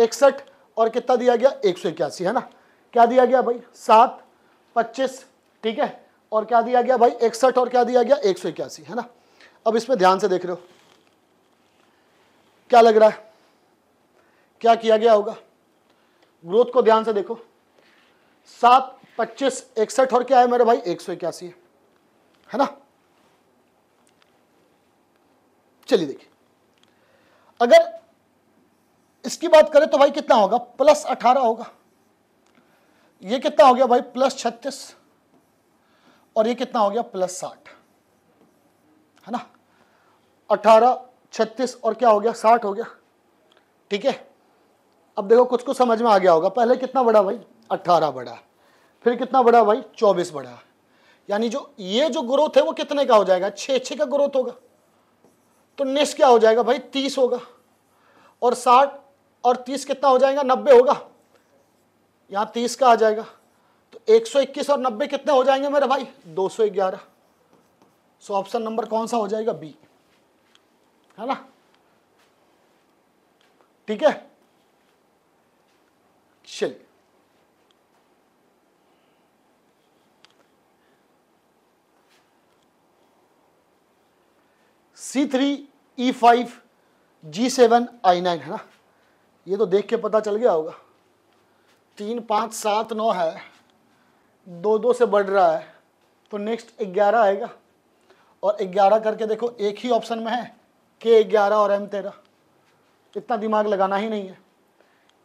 इकसठ और कितना दिया गया एक सौ इक्यासी है ना क्या दिया गया भाई सात पच्चीस ठीक है और क्या दिया गया भाई इकसठ और क्या दिया गया एक सौ इक्यासी है ना अब इसमें ध्यान से देख रहे हो क्या लग रहा है क्या किया गया होगा ग्रोथ को ध्यान से देखो सात पच्चीस इकसठ और क्या है मेरे भाई एक सौ इक्यासी है है ना चलिए देखिए अगर इसकी बात करें तो भाई कितना होगा प्लस अठारह होगा ये कितना हो गया भाई प्लस छत्तीस और ये कितना हो गया प्लस साठ है ना अठारह छत्तीस और क्या हो गया साठ हो गया ठीक है अब देखो कुछ कुछ समझ में आ गया होगा पहले कितना बड़ा भाई अट्ठारह बड़ा फिर कितना बड़ा भाई चौबीस बड़ा यानी जो ये जो ग्रोथ है वो कितने का हो जाएगा छ छः का ग्रोथ होगा तो नेक्स्ट क्या हो जाएगा भाई तीस होगा और साठ और तीस कितना हो जाएगा नब्बे होगा यहाँ तीस का आ जाएगा तो 121 और 90 कितने हो जाएंगे मेरे भाई 211 सो ऑप्शन नंबर कौन सा हो जाएगा बी है ना ठीक है चलिए C three E five G seven I nine है ना ये तो देख के पता चल गया होगा तीन पाँच सात नौ है दो दो से बढ़ रहा है तो नेक्स्ट ग्यारह आएगा और ग्यारह करके देखो एक ही ऑप्शन में है के ग्यारह और एम तेरह इतना दिमाग लगाना ही नहीं है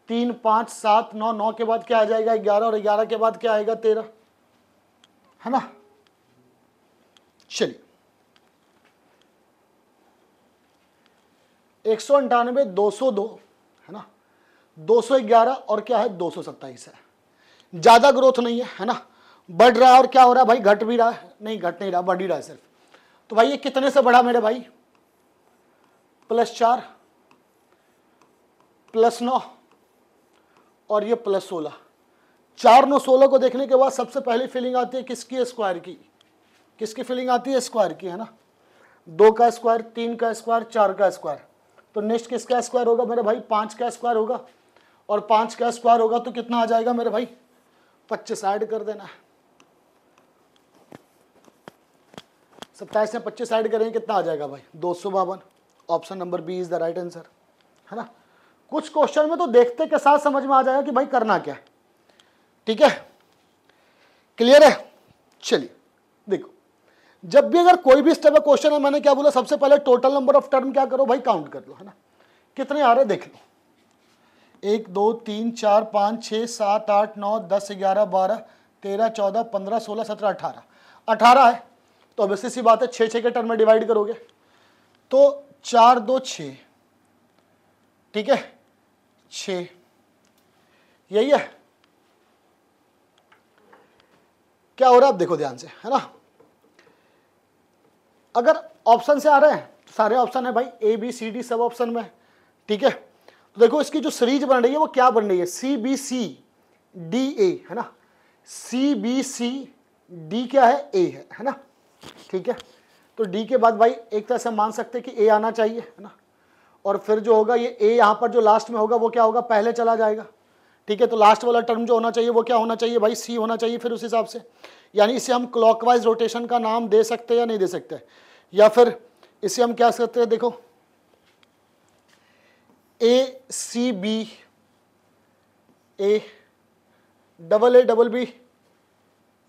तीन पाँच सात नौ नौ के बाद क्या आ जाएगा ग्यारह और ग्यारह के बाद क्या आएगा तेरह है ना चलिए एक सौ अंठानवे दो सौ दो 211 और क्या है दो है ज़्यादा ग्रोथ नहीं है है ना बढ़ रहा है और क्या हो रहा है भाई घट भी रहा है नहीं घट नहीं रहा बढ़ ही रहा है सिर्फ तो भाई ये कितने से बढ़ा मेरे भाई प्लस चार प्लस नौ और ये प्लस सोलह चार नौ सोलह को देखने के बाद सबसे पहली फीलिंग आती है किसकी स्क्वायर की किसकी फीलिंग आती है स्क्वायर की है ना दो का स्क्वायर तीन का स्क्वायर चार का स्क्वायर तो नेक्स्ट किसका स्क्वायर होगा मेरे भाई पाँच का स्क्वायर होगा और पांच का स्क्वायर होगा तो कितना आ जाएगा मेरे भाई पच्चीस ऐड कर देना सत्ताईस में पच्चीस ऐड करेंगे कितना आ जाएगा भाई दो सौ बावन option number B is the right answer है ना कुछ क्वेश्चन में तो देखते के साथ समझ में आ जाएगा कि भाई करना क्या ठीक है क्लियर है चलिए देखो जब भी अगर कोई भी स्टेप क्वेश्चन है मैंने क्या बोला सबसे पहले टोटल नंबर ऑफ टर्म क्या करो भाई काउंट कर लो है ना कितने आ रहे देख लो एक दो तीन चार पाँच छः सात आठ नौ दस ग्यारह बारह तेरह चौदह पंद्रह सोलह सत्रह अठारह अठारह है तो अब सी बात है छः छः के टर्म में डिवाइड करोगे तो चार दो छ ठीक है छ यही है क्या हो रहा है आप देखो ध्यान से है ना अगर ऑप्शन से आ रहे हैं सारे ऑप्शन है भाई ए बी सी डी सब ऑप्शन में ठीक है देखो इसकी जो सीरीज बन रही है वो क्या बन रही है सी बी सी डी ए है ना सी बी सी डी क्या है ए है है ना ठीक है तो डी के बाद भाई एक तरह तो से मान सकते हैं कि ए आना चाहिए है ना और फिर जो होगा ये ए यहाँ पर जो लास्ट में होगा वो क्या होगा पहले चला जाएगा ठीक है तो लास्ट वाला टर्म जो होना चाहिए वो क्या होना चाहिए भाई सी होना चाहिए फिर उस हिसाब से यानी इसे हम क्लॉकवाइज रोटेशन का नाम दे सकते हैं या नहीं दे सकते या फिर इसे हम क्या सकते हैं देखो A C B A double A double B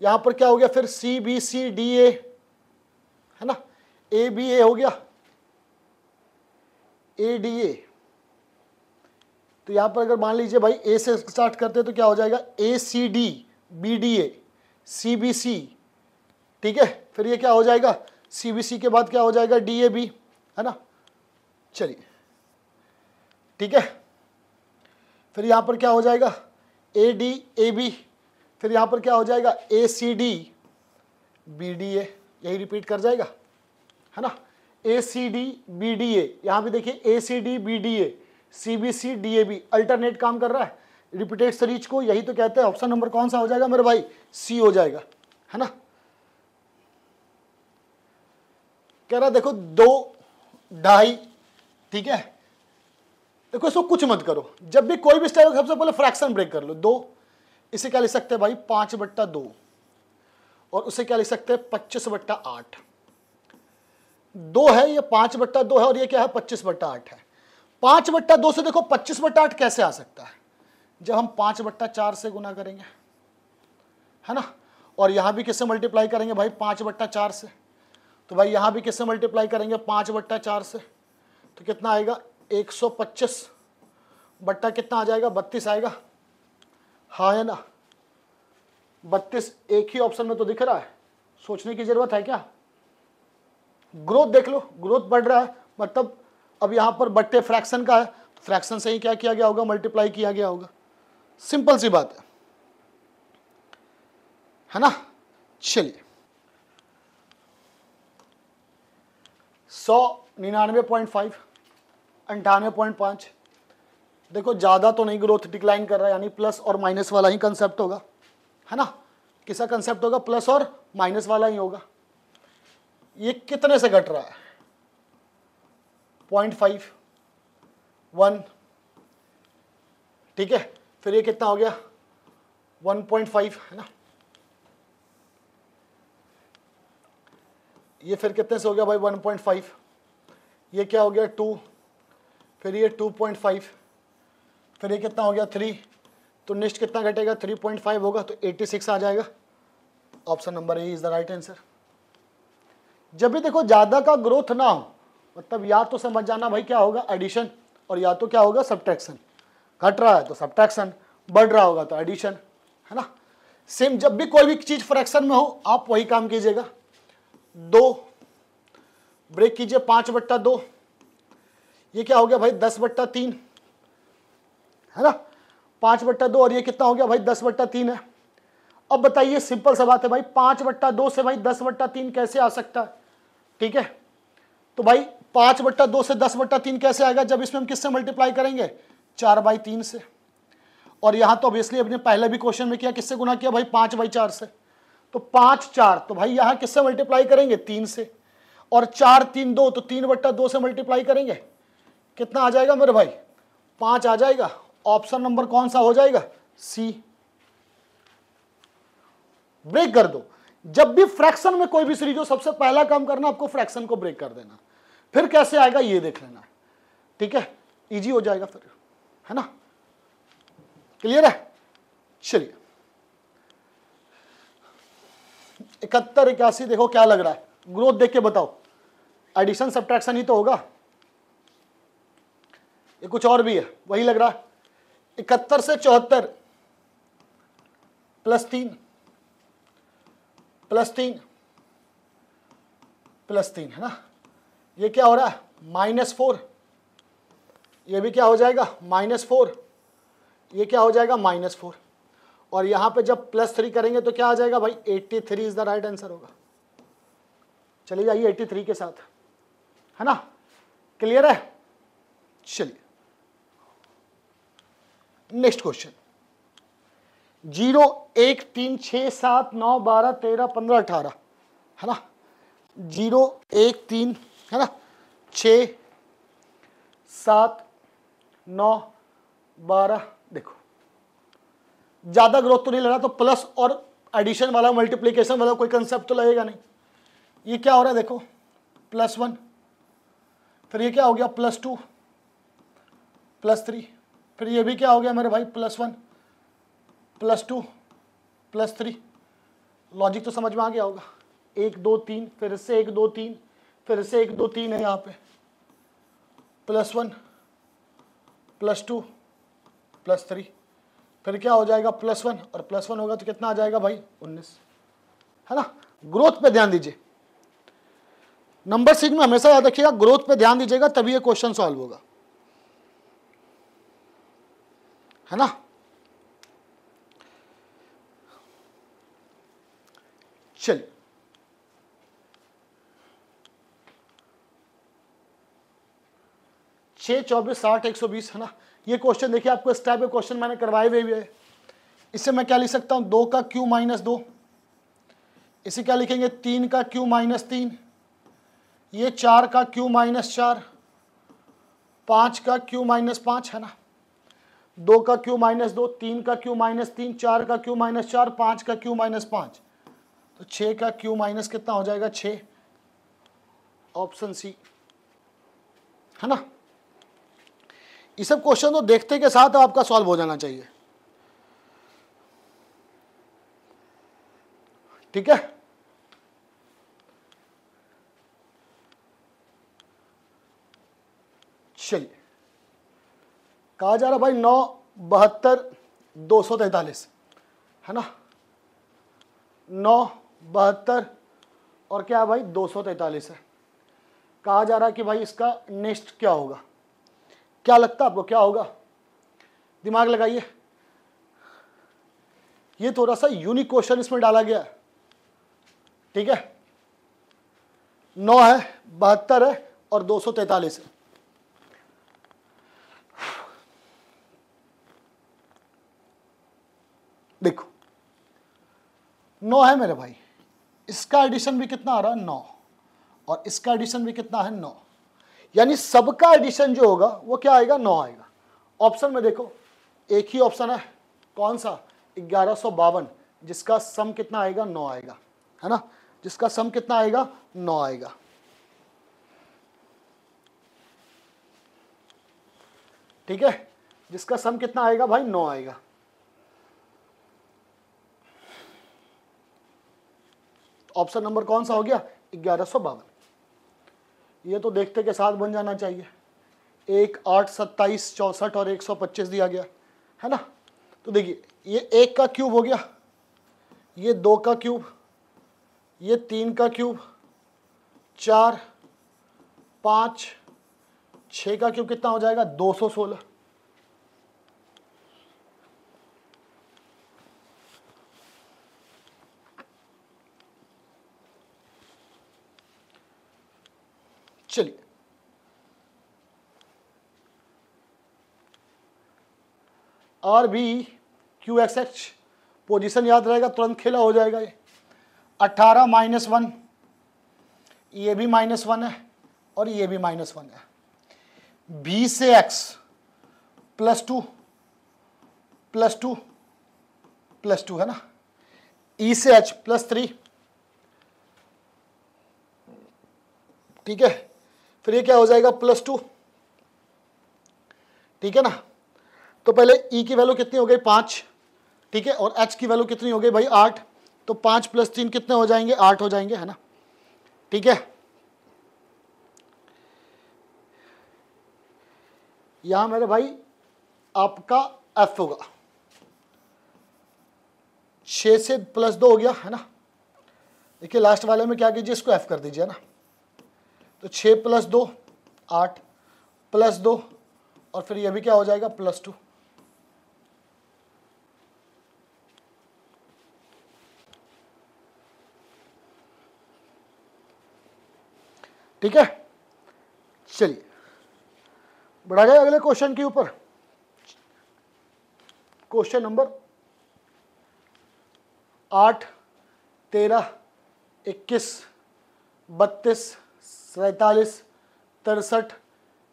यहां पर क्या हो गया फिर सी बी सी डी ए है ना ए बी ए हो गया ए डी ए तो यहां पर अगर मान लीजिए भाई ए से स्टार्ट करते हैं तो क्या हो जाएगा A C D B D A C B C ठीक है फिर ये क्या हो जाएगा सी बी सी के बाद क्या हो जाएगा डी ए बी है ना चलिए ठीक है फिर यहां पर क्या हो जाएगा ए डी ए बी फिर यहां पर क्या हो जाएगा A C D B D A यही रिपीट कर जाएगा है ना A C D B D A यहां भी देखिए A C D B D A C B C D A B alternate काम कर रहा है रिपीटेड सरीच को यही तो कहते हैं ऑप्शन नंबर कौन सा हो जाएगा मेरे भाई सी हो जाएगा है ना कह रहा देखो दो ढाई ठीक है देखो इसको कुछ मत करो जब भी कोई भी स्टेप सबसे पहले फ्रैक्शन ब्रेक कर लो दो इसे क्या लिख सकते हैं भाई पांच बट्टा दो और उसे क्या लिख सकते हैं पच्चीस बट्टा आठ दो है ये पांच बट्टा दो है और ये क्या है पच्चीस बट्टा आठ है पांच बट्टा दो से देखो पच्चीस बट्टा आठ कैसे आ सकता है जब हम पांच बट्टा चार से गुना करेंगे है ना और यहां भी किससे मल्टीप्लाई करेंगे भाई पांच बट्टा चार से तो भाई यहां भी किससे मल्टीप्लाई करेंगे पांच बट्टा चार से तो कितना आएगा 125 बट्टा कितना आ जाएगा बत्तीस आएगा हाँ है ना बत्तीस एक ही ऑप्शन में तो दिख रहा है सोचने की ज़रूरत है क्या ग्रोथ देख लो ग्रोथ बढ़ रहा है मतलब अब यहाँ पर बट्टे फ्रैक्शन का है फ्रैक्शन तो से ही क्या किया गया होगा मल्टीप्लाई किया गया होगा सिंपल सी बात है है ना चलिए सौ निन्यानवे पॉइंट फाइव अंठानवे पॉइंट पाँच देखो ज़्यादा तो नहीं ग्रोथ डिक्लाइन कर रहा है यानी प्लस और माइनस वाला ही कंसेप्ट होगा है ना किसका कंसेप्ट होगा प्लस और माइनस वाला ही होगा ये कितने से घट रहा है पॉइंट फाइव वन ठीक है फिर ये कितना हो गया वन पॉइंट फाइव है ना ये फिर कितने से हो गया भाई वन पॉइंट फाइव ये क्या हो गया टू फिर ये 2.5 फिर ये कितना हो गया थ्री तो नेक्स्ट कितना घटेगा 3.5 होगा तो 86 आ जाएगा option number A is the right answer जब भी देखो ज़्यादा का ग्रोथ ना हो मतलब या तो समझ जाना भाई क्या होगा एडिशन और या तो क्या होगा सब्ट्रैक्शन घट रहा है तो सब्ट्रैक्शन बढ़ रहा होगा तो एडिशन है ना सेम जब भी कोई भी चीज़ फ्रैक्शन में हो आप वही काम कीजिएगा दो ब्रेक कीजिए पांच बट्टा दो ये क्या हो गया भाई दस बट्टा तीन है ना पांच बट्टा दो और ये कितना हो गया भाई दस बट्टा तीन है अब बताइए सिंपल सा बात है भाई पांच बट्टा दो से भाई दस बट्टा तीन कैसे आ सकता है ठीक है तो भाई पांच बट्टा दो से दस बट्टा तीन कैसे आएगा जब इसमें हम किससे मल्टीप्लाई करेंगे चार बाई तीन से और यहां तो ऑब्वियसली अपने पहले भी क्वेश्चन में किया किससे गुना किया भाई पांच बाई चार से तो पांच चार तो भाई यहां किससे मल्टीप्लाई करेंगे तीन से और चार तीन दो तो तीन बट्टा दो से मल्टीप्लाई करेंगे कितना आ जाएगा मेरे भाई पांच आ जाएगा ऑप्शन नंबर कौन सा हो जाएगा सी ब्रेक कर दो जब भी फ्रैक्शन में कोई भी सीरीज हो सबसे पहला काम करना आपको फ्रैक्शन को ब्रेक कर देना फिर कैसे आएगा ये देख लेना ठीक है इजी हो जाएगा फिर है ना क्लियर है चलिए इकहत्तर इक्यासी देखो क्या लग रहा है ग्रोथ देख के बताओ एडिशन सब्ट्रैक्शन ही तो होगा ये कुछ और भी है वही लग रहा है इकहत्तर से चौहत्तर प्लस तीन प्लस तीन प्लस तीन है ना ये क्या हो रहा है माइनस फोर ये भी क्या हो जाएगा माइनस फोर ये क्या हो जाएगा माइनस फोर और यहां पे जब प्लस थ्री करेंगे तो क्या आ जाएगा भाई eighty three is the right answer होगा चलिए जाइए एट्टी थ्री के साथ है ना क्लियर है चलिए नेक्स्ट क्वेश्चन जीरो एक तीन छ सात नौ बारह तेरह पंद्रह अठारह है ना जीरो एक तीन है ना छ सात नौ बारह देखो ज़्यादा ग्रोथ तो नहीं लगा तो प्लस और एडिशन वाला मल्टीप्लिकेशन वाला कोई कंसेप्ट तो लगेगा नहीं ये क्या हो रहा है देखो प्लस वन फिर ये क्या हो गया प्लस टू प्लस थ्री फिर ये भी क्या हो गया मेरे भाई plus one plus two plus three logic तो समझ में आ गया होगा एक दो तीन फिर इससे एक दो तीन फिर इससे एक दो तीन है यहाँ पे plus one plus two plus three फिर क्या हो जाएगा प्लस वन और प्लस वन होगा तो कितना आ जाएगा भाई उन्नीस है ना ग्रोथ पे ध्यान दीजिए नंबर सिक्स में हमेशा याद रखिएगा ग्रोथ पे ध्यान दीजिएगा तभी ये क्वेश्चन सॉल्व होगा है ना चलिए छः चौबीस साठ एक सौ बीस है ना ये क्वेश्चन देखिए आपको इस टाइप के क्वेश्चन मैंने करवाए हुए भी है इससे मैं क्या लिख सकता हूँ दो का क्यू माइनस दो इसे क्या लिखेंगे तीन का क्यू माइनस तीन ये चार का क्यू माइनस चार पाँच का क्यू माइनस पाँच है ना दो का क्यू माइनस दो तीन का क्यू माइनस तीन चार का क्यू माइनस चार पाँच का क्यू माइनस पाँच तो छः का क्यू माइनस कितना हो जाएगा छ ऑप्शन सी है ना ये सब क्वेश्चन तो देखते के साथ आपका सॉल्व हो जाना चाहिए ठीक है कहा जा रहा भाई नौ बहत्तर दो सौ तैतालीस है ना नौ बहत्तर और क्या है भाई दो सौ तैतालीस है कहा जा रहा है कि भाई इसका नेक्स्ट क्या होगा क्या लगता है आपको क्या होगा दिमाग लगाइए ये थोड़ा सा यूनिक क्वेश्चन इसमें डाला गया है ठीक है नौ है बहत्तर है और दो सौ तैतालीस है देखो नौ है मेरे भाई इसका एडिशन भी कितना आ रहा है नौ और इसका एडिशन भी कितना है नौ यानी सबका एडिशन जो होगा वो क्या आएगा नौ आएगा ऑप्शन में देखो एक ही ऑप्शन है कौन सा ग्यारह बावन जिसका सम कितना आएगा नौ आएगा है ना जिसका सम कितना आएगा नौ आएगा ठीक है जिसका सम कितना आएगा भाई नौ आएगा ऑप्शन नंबर कौन सा हो गया ग्यारह ये तो देखते के साथ बन जाना चाहिए एक आठ सत्ताईस चौंसठ और एक सौ पच्चीस दिया गया है ना तो देखिए ये एक का क्यूब हो गया ये दो का क्यूब ये तीन का क्यूब चार पाँच छः का क्यूब कितना हो जाएगा दो सौ सोलह चलिए R B Q X H position याद रहेगा तुरंत खेला हो जाएगा ये अट्ठारह माइनस वन ये भी माइनस वन है और ये भी माइनस वन है बी से X plus two plus two plus two है ना ई e से एच प्लस थ्री ठीक है फिर ये क्या हो जाएगा प्लस टू ठीक है ना तो पहले ई e की वैल्यू कितनी हो गई पाँच ठीक है और एच की वैल्यू कितनी हो गई भाई आठ तो पाँच प्लस तीन कितने हो जाएंगे आठ हो जाएंगे है ना ठीक है यहां मेरे भाई आपका एफ होगा छ से प्लस दो हो गया है ना देखिए लास्ट वाले में क्या कीजिए इसको एफ कर दीजिए ना तो छः प्लस दो आठ प्लस दो और फिर ये भी क्या हो जाएगा प्लस टू ठीक है चलिए बढ़ा जाए अगले क्वेश्चन के ऊपर क्वेश्चन नंबर आठ तेरह इक्कीस बत्तीस सैतालीस तिरसठ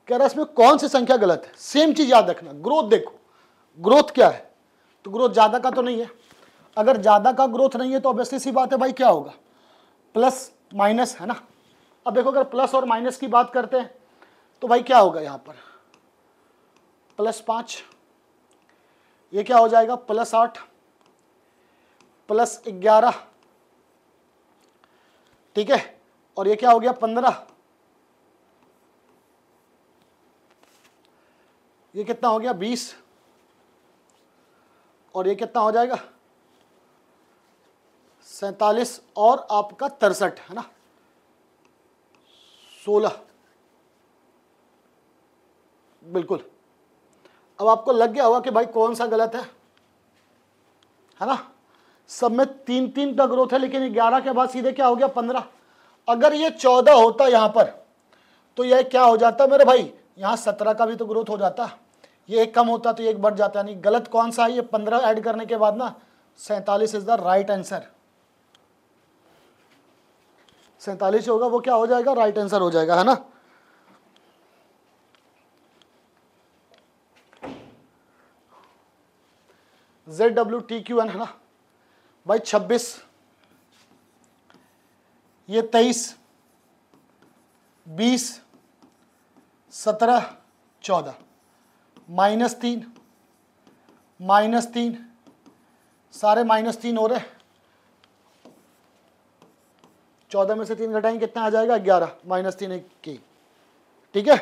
कह रहा है इसमें कौन सी संख्या गलत है सेम चीज़ याद रखना ग्रोथ देखो ग्रोथ क्या है तो ग्रोथ ज़्यादा का तो नहीं है अगर ज़्यादा का ग्रोथ नहीं है तो ऑब्वियसली सी बात है भाई क्या होगा प्लस माइनस है ना अब देखो अगर प्लस और माइनस की बात करते हैं तो भाई क्या होगा यहां पर प्लस पांच ये क्या हो जाएगा प्लस आठ प्लस ग्यारह ठीक है और ये क्या हो गया पंद्रह ये कितना हो गया बीस और ये कितना हो जाएगा सैतालीस और आपका तिरसठ है ना सोलह बिल्कुल अब आपको लग गया होगा कि भाई कौन सा गलत है है ना सब में तीन तीन का ग्रोथ है लेकिन ग्यारह के बाद सीधे क्या हो गया पंद्रह अगर ये चौदह होता यहां पर तो यह क्या हो जाता मेरे भाई यहां सत्रह का भी तो ग्रोथ हो जाता है ये एक कम होता तो एक बढ़ जाता यानी गलत कौन सा है ये पंद्रह ऐड करने के बाद ना सैंतालीस इज़ द राइट आंसर सैंतालीस होगा वो क्या हो जाएगा राइट आंसर हो जाएगा है ना Z W T Q N है ना भाई छब्बीस ये तेईस बीस सत्रह चौदह माइनस तीन माइनस तीन सारे माइनस तीन हो रहे चौदह में से तीन घटाएंगे कितना आ जाएगा ग्यारह माइनस तीन की ठीक है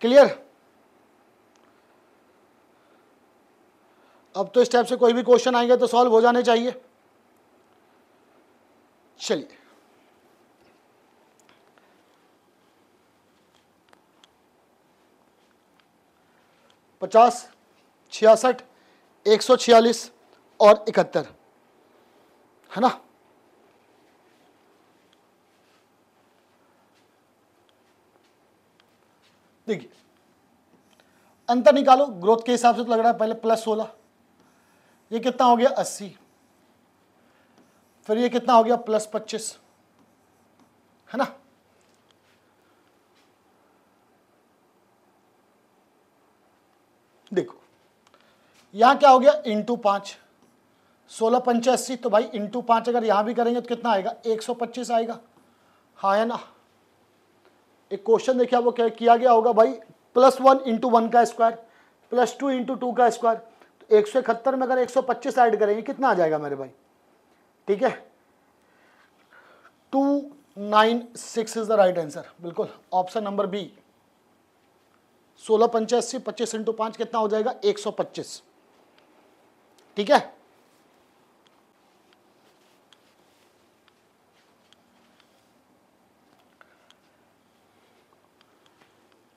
क्लियर अब तो इस टाइप से कोई भी क्वेश्चन आएंगे तो सॉल्व हो जाने चाहिए चलिए पचास छियासठ एक सौ छियालीस और इकहत्तर है ना देखिए अंतर निकालो ग्रोथ के हिसाब से तो लग रहा है पहले प्लस सोलह ये कितना हो गया अस्सी फिर ये कितना हो गया प्लस पच्चीस है ना यहां क्या हो गया इंटू पांच सोलह पंचा अस्सी तो भाई इंटू पांच अगर यहां भी करेंगे तो कितना आएगा एक सौ पच्चीस आएगा हा है ना एक क्वेश्चन देखिए आपको क्या किया गया होगा भाई प्लस वन इंटू वन का square plus two into two का स्क्वायर तो एक सौ इकहत्तर में अगर एक सौ पच्चीस ऐड करेंगे कितना आ जाएगा मेरे भाई ठीक है two nine six is the right answer बिल्कुल ऑप्शन नंबर बी सोलह पंचासी पच्चीस इंटू पांच कितना हो जाएगा एक सौ पच्चीस ठीक है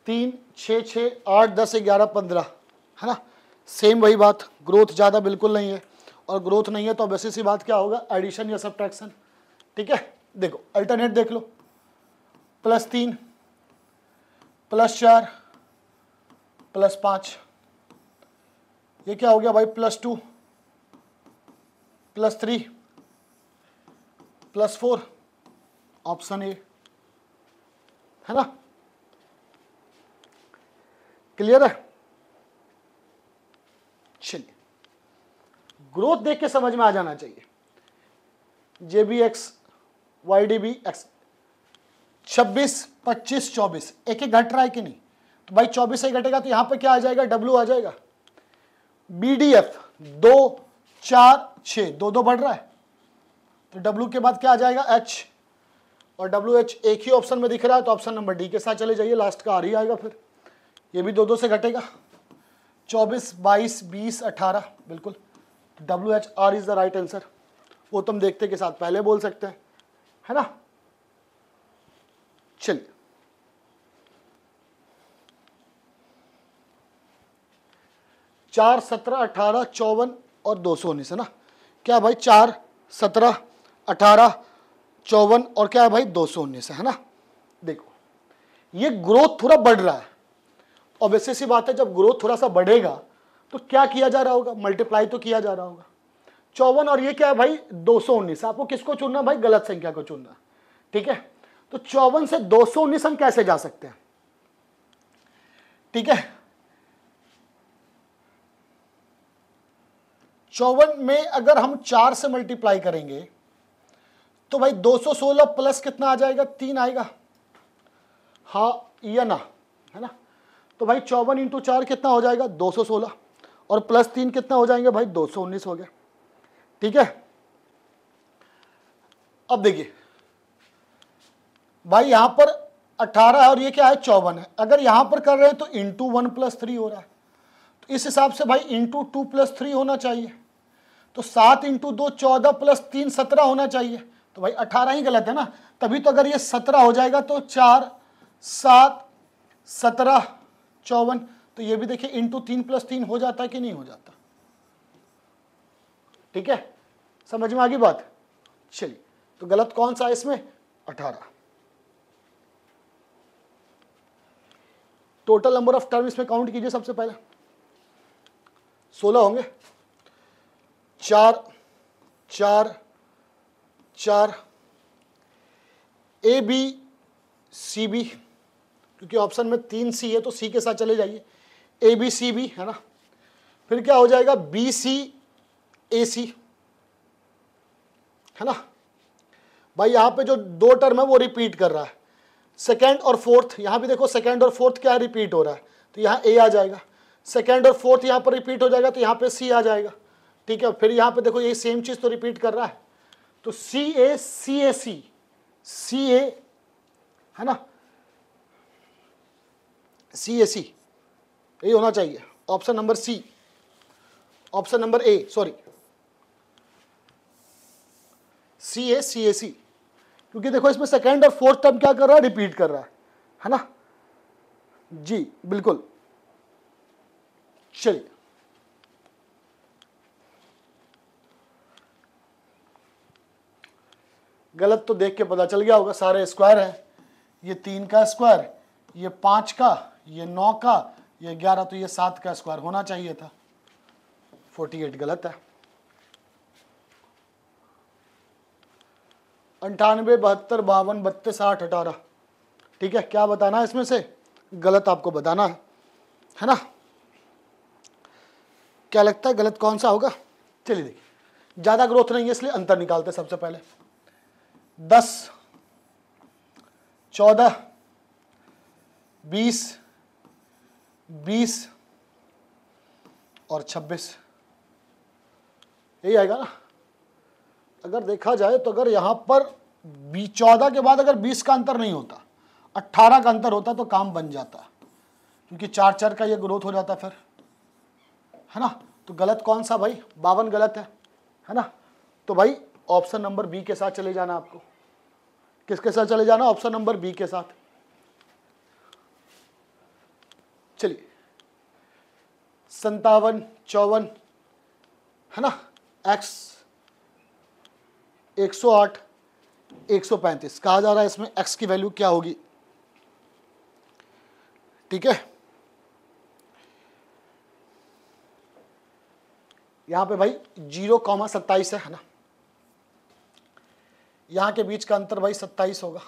तीन छ छ आठ दस ग्यारह पंद्रह है ना सेम वही बात ग्रोथ ज़्यादा बिल्कुल नहीं है और ग्रोथ नहीं है तो वैसे सी बात क्या होगा एडिशन या सब्ट्रैक्शन ठीक है देखो अल्टरनेट देख लो प्लस तीन प्लस चार प्लस पांच ये क्या हो गया भाई plus two plus three plus four option A है ना क्लियर है चलिए ग्रोथ देख के समझ में आ जाना चाहिए J B X Y D B X छब्बीस पच्चीस चौबीस एक एक घट रहा है कि नहीं तो भाई चौबीस से घटेगा तो यहां पे क्या आ जाएगा डब्ल्यू आ जाएगा बी डी एफ दो चार छः दो दो बढ़ रहा है तो डब्ल्यू के बाद क्या आ जाएगा एच और डब्ल्यू एच एक ही ऑप्शन में दिख रहा है तो ऑप्शन नंबर डी के साथ चले जाइए लास्ट का आर ही आएगा फिर ये भी दो दो से घटेगा चौबीस बाईस बीस अठारह बिल्कुल W H R is the right answer वो तुम तो देखते के साथ पहले बोल सकते हैं है ना चलिए चार सत्रह अठारह चौवन और दो सौ उन्नीस है ना क्या भाई चार सत्रह अठारह चौवन और क्या है भाई दो सौ उन्नीस है ना देखो ये ग्रोथ थोड़ा बढ़ रहा है और वैसे सी बात है जब ग्रोथ थोड़ा सा बढ़ेगा तो क्या किया जा रहा होगा मल्टीप्लाई तो किया जा रहा होगा चौवन और ये क्या है भाई दो सौ उन्नीस आपको किसको चुनना भाई गलत संख्या को चुनना ठीक है तो चौवन से दो सौ उन्नीस हम कैसे जा सकते हैं ठीक है चौवन में अगर हम चार से मल्टीप्लाई करेंगे तो भाई 216 प्लस कितना आ जाएगा तीन आएगा हा या ना है ना तो भाई चौवन इंटू चार कितना हो जाएगा 216 और प्लस तीन कितना हो जाएंगे भाई 219 हो गया ठीक है अब देखिए भाई यहां पर 18 है और ये क्या है चौवन है अगर यहां पर कर रहे हैं तो इंटू वन प्लस थ्री हो रहा है तो इस हिसाब से भाई इंटू टू प्लस थ्री होना चाहिए तो सात इंटू दो चौदह प्लस तीन सत्रह होना चाहिए तो भाई अठारह ही गलत है ना तभी तो अगर ये सत्रह हो जाएगा तो चार सात सत्रह चौवन तो ये भी देखिए इंटू तीन प्लस तीन हो जाता है कि नहीं हो जाता ठीक है समझ में आ गई बात चलिए तो गलत कौन सा है इसमें अठारह टोटल नंबर ऑफ टर्म इसमें काउंट कीजिए सबसे पहले सोलह होंगे चार चार चार ए बी सी बी क्योंकि ऑप्शन में तीन सी है तो सी के साथ चले जाइए ए बी सी बी है ना फिर क्या हो जाएगा बी सी ए सी है ना भाई यहां पे जो दो टर्म है वो रिपीट कर रहा है सेकेंड और फोर्थ यहां भी देखो सेकेंड और फोर्थ क्या रिपीट हो रहा है तो यहां ए आ जाएगा सेकेंड और फोर्थ यहां पर रिपीट हो जाएगा तो यहां पे सी आ जाएगा ठीक है फिर यहाँ पे देखो ये सेम चीज़ तो रिपीट कर रहा है तो सी ए सी ए सी सी ए है ना सी ए सी ये होना चाहिए option number C option number A sorry C A C A C क्योंकि देखो इसमें सेकेंड और फोर्थ टर्म क्या कर रहा है रिपीट कर रहा है है ना जी बिल्कुल चलिए गलत तो देख के पता चल गया होगा सारे स्क्वायर हैं ये तीन का स्क्वायर ये पाँच का ये नौ का ये ग्यारह तो ये सात का स्क्वायर होना चाहिए था फोर्टी एट गलत है अंठानवे बहत्तर बावन बत्तीस आठ अठारह ठीक है क्या बताना है इसमें से गलत आपको बताना है है ना क्या लगता है गलत कौन सा होगा चलिए देखिए ज़्यादा ग्रोथ नहीं है इसलिए अंतर निकालते सबसे पहले दस चौदह बीस बीस और छब्बीस यही आएगा ना अगर देखा जाए तो अगर यहां पर चौदह के बाद अगर बीस का अंतर नहीं होता अट्ठारह का अंतर होता तो काम बन जाता क्योंकि चार चार का ये ग्रोथ हो जाता फिर है ना तो गलत कौन सा भाई बावन गलत है है ना तो भाई ऑप्शन नंबर बी के साथ चले जाना आपको किसके साथ चले जाना ऑप्शन नंबर बी के साथ चलिए संतावन चौवन है ना एक्स 108 135 कहा जा रहा है इसमें एक्स की वैल्यू क्या होगी ठीक है यहां पे भाई जीरो कॉमा सत्ताईस है ना यहाँ के बीच का अंतर भाई सत्ताईस होगा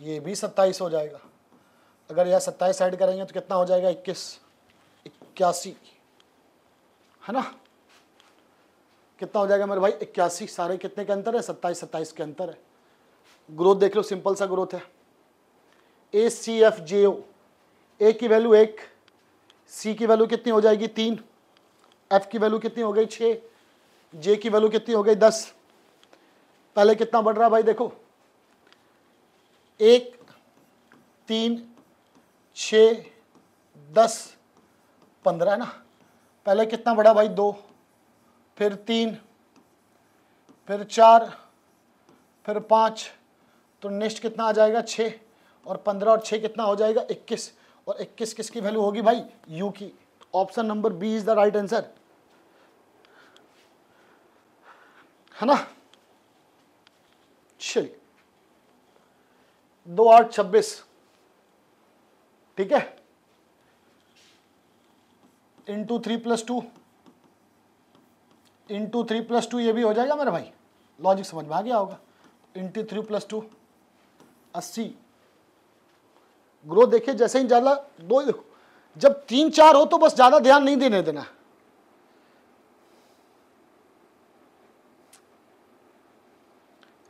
ये भी सत्ताईस हो जाएगा अगर यह सत्ताईस ऐड करेंगे तो कितना हो जाएगा इक्कीस इक्यासी है ना कितना हो जाएगा मेरे भाई इक्यासी सारे कितने के अंतर है सत्ताईस सत्ताईस के अंतर है ग्रोथ देख लो सिंपल सा ग्रोथ है ए सी एफ जे ओ ए की वैल्यू एक सी की वैल्यू कितनी हो जाएगी तीन एफ की वैल्यू कितनी हो गई छः जे की वैल्यू कितनी हो गई दस पहले कितना बढ़ रहा भाई देखो एक तीन छ दस पंद्रह है ना पहले कितना बढ़ा भाई दो फिर तीन फिर चार फिर पाँच तो नेक्स्ट कितना आ जाएगा छः और पंद्रह और छः कितना हो जाएगा इक्कीस और इक्कीस किसकी वैल्यू होगी भाई यू की option number B is the right answer है ना चलिए दो आठ छब्बीस ठीक है into three plus two into three plus two ये भी हो जाएगा मेरा भाई लॉजिक समझ में आ गया होगा इंटू थ्री प्लस टू अस्सी ग्रोथ देखिए जैसे ही ज़्यादा दो ही देखो जब तीन चार हो तो बस ज़्यादा ध्यान नहीं देने देना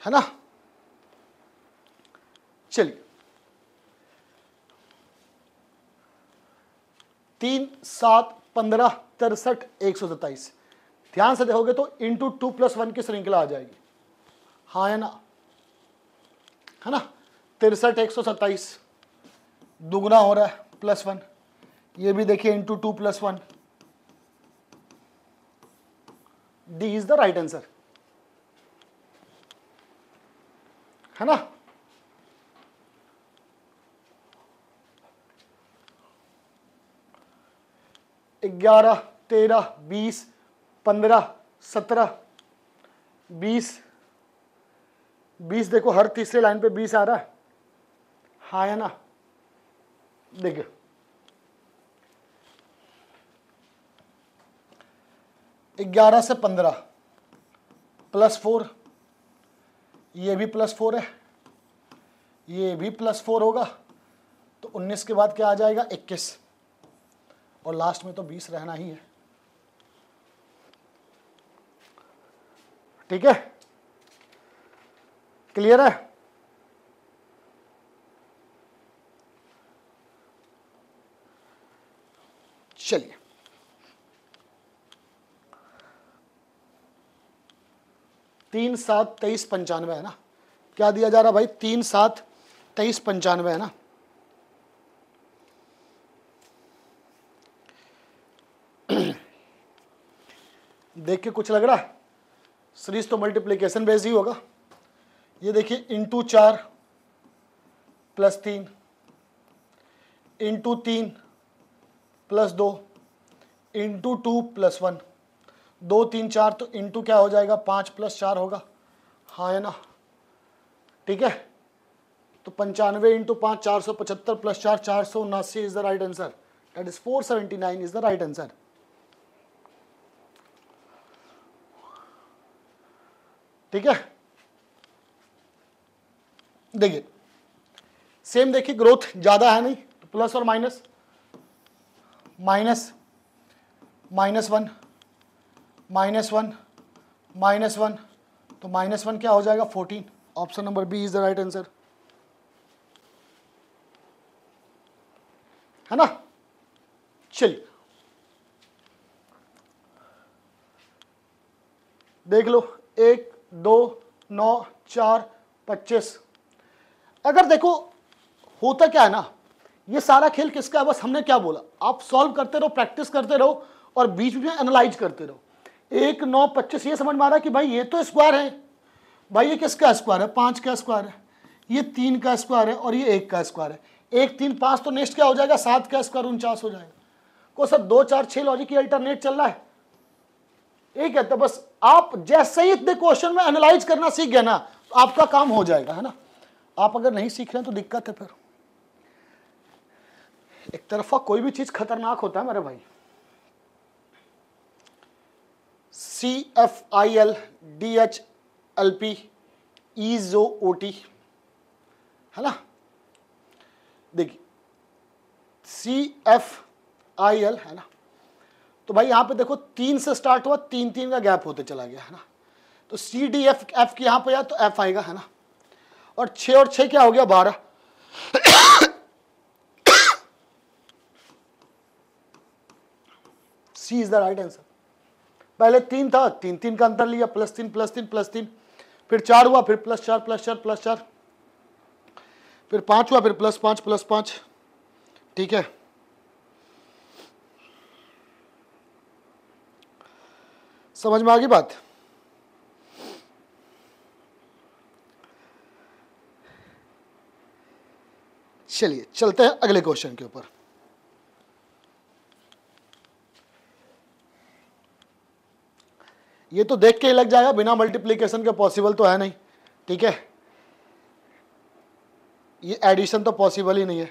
है ना चलिए तीन सात पंद्रह तिरसठ एक सौ सत्ताईस ध्यान से देखोगे तो इंटू टू प्लस वन की श्रृंखला आ जाएगी हा है ना है ना तिरसठ एक सौ सत्ताईस दुगुना हो रहा है प्लस वन ये भी देखिए into two plus one D is the right answer है ना ग्यारह तेरह बीस पंद्रह सत्रह बीस बीस देखो हर तीसरे लाइन पे बीस आ रहा है हाँ है ना देखिए ग्यारह से पंद्रह प्लस फोर ये भी प्लस फोर है ये भी प्लस फोर होगा तो उन्नीस के बाद क्या आ जाएगा इक्कीस और लास्ट में तो बीस रहना ही है ठीक है क्लियर है चलिए तीन सात तेईस पंचानवे है ना क्या दिया जा रहा भाई तीन सात तेईस पंचानवे है ना देख के कुछ लग रहा है सीरीज तो मल्टीप्लीकेशन बेस ही होगा ये देखिए इंटू चार प्लस तीन इंटू तीन प्लस दो इंटू टू प्लस वन दो तीन चार तो इंटू क्या हो जाएगा पाँच प्लस चार होगा हाँ है ना ठीक है तो पंचानवे इंटू पाँच चार सौ पचहत्तर प्लस चार चार सौ उन्नासी is the right answer that is four seventy nine is the right answer ठीक है देखिए सेम देखिए ग्रोथ ज़्यादा है नहीं तो प्लस और minus minus minus one minus one minus one तो माइनस वन क्या हो जाएगा fourteen option number B is the right answer है ना चलिए देख लो एक दो नौ चार पच्चीस अगर देखो होता क्या है ना ये सारा खेल किसका है बस हमने क्या बोला आप सॉल्व करते रहो प्रैक्टिस करते रहो और बीच में एनालाइज करते रहो एक नौ पच्चीस ये समझ में आ रहा है कि भाई ये तो स्क्वायर है भाई ये किसका स्क्वायर है पाँच का स्क्वायर है ये तीन का स्क्वायर है और ये एक का स्क्वायर है एक तीन पाँच तो नेक्स्ट क्या हो जाएगा सात का स्क्वायर उनचास हो जाएगा को सर दो चार छः लॉजिक अल्टरनेट चल रहा है एक है तो बस आप जैसे ही इतने क्वेश्चन में एनालाइज करना सीख गए ना तो आपका काम हो जाएगा है ना आप अगर नहीं सीख रहे हैं तो दिक्कत है फिर एक तरफा कोई भी चीज खतरनाक होता है मेरे भाई C F I L D H L P ईजो ओ टी है ना देखिए सी एफ आई एल है ना तो भाई यहाँ पे देखो तीन से स्टार्ट हुआ तीन तीन का गैप होते चला गया है ना तो सी डी एफ एफ की यहाँ पे आया तो एफ आएगा है ना और छः और छः क्या हो गया बारह C is the right answer पहले तीन था तीन तीन का अंतर लिया प्लस तीन प्लस तीन प्लस तीन फिर चार हुआ फिर प्लस चार प्लस चार प्लस चार फिर पांच हुआ फिर प्लस पांच प्लस पांच ठीक है समझ में आ गई बात चलिए चलते हैं अगले क्वेश्चन के ऊपर ये तो देख के ही लग जाएगा बिना मल्टीप्लीकेशन के पॉसिबल तो है नहीं ठीक है ये एडिशन तो पॉसिबल ही नहीं है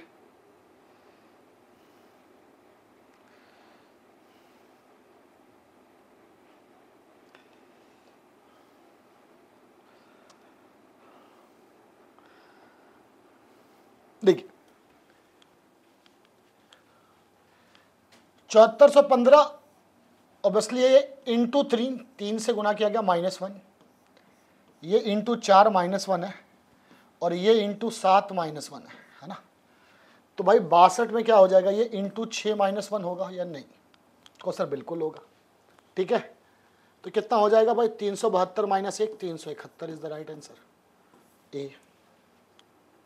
चौहत्तर सौ पंद्रह ऑब्वियसली ये इंटू थ्री तीन से गुना किया गया माइनस वन ये इंटू चार माइनस वन है और ये इंटू सात माइनस वन है है ना तो भाई बासठ में क्या हो जाएगा ये इंटू छः माइनस वन होगा या नहीं को सर बिल्कुल होगा ठीक है तो कितना हो जाएगा भाई तीन सौ बहत्तर माइनस एक तीन सौ इकहत्तर is the right answer A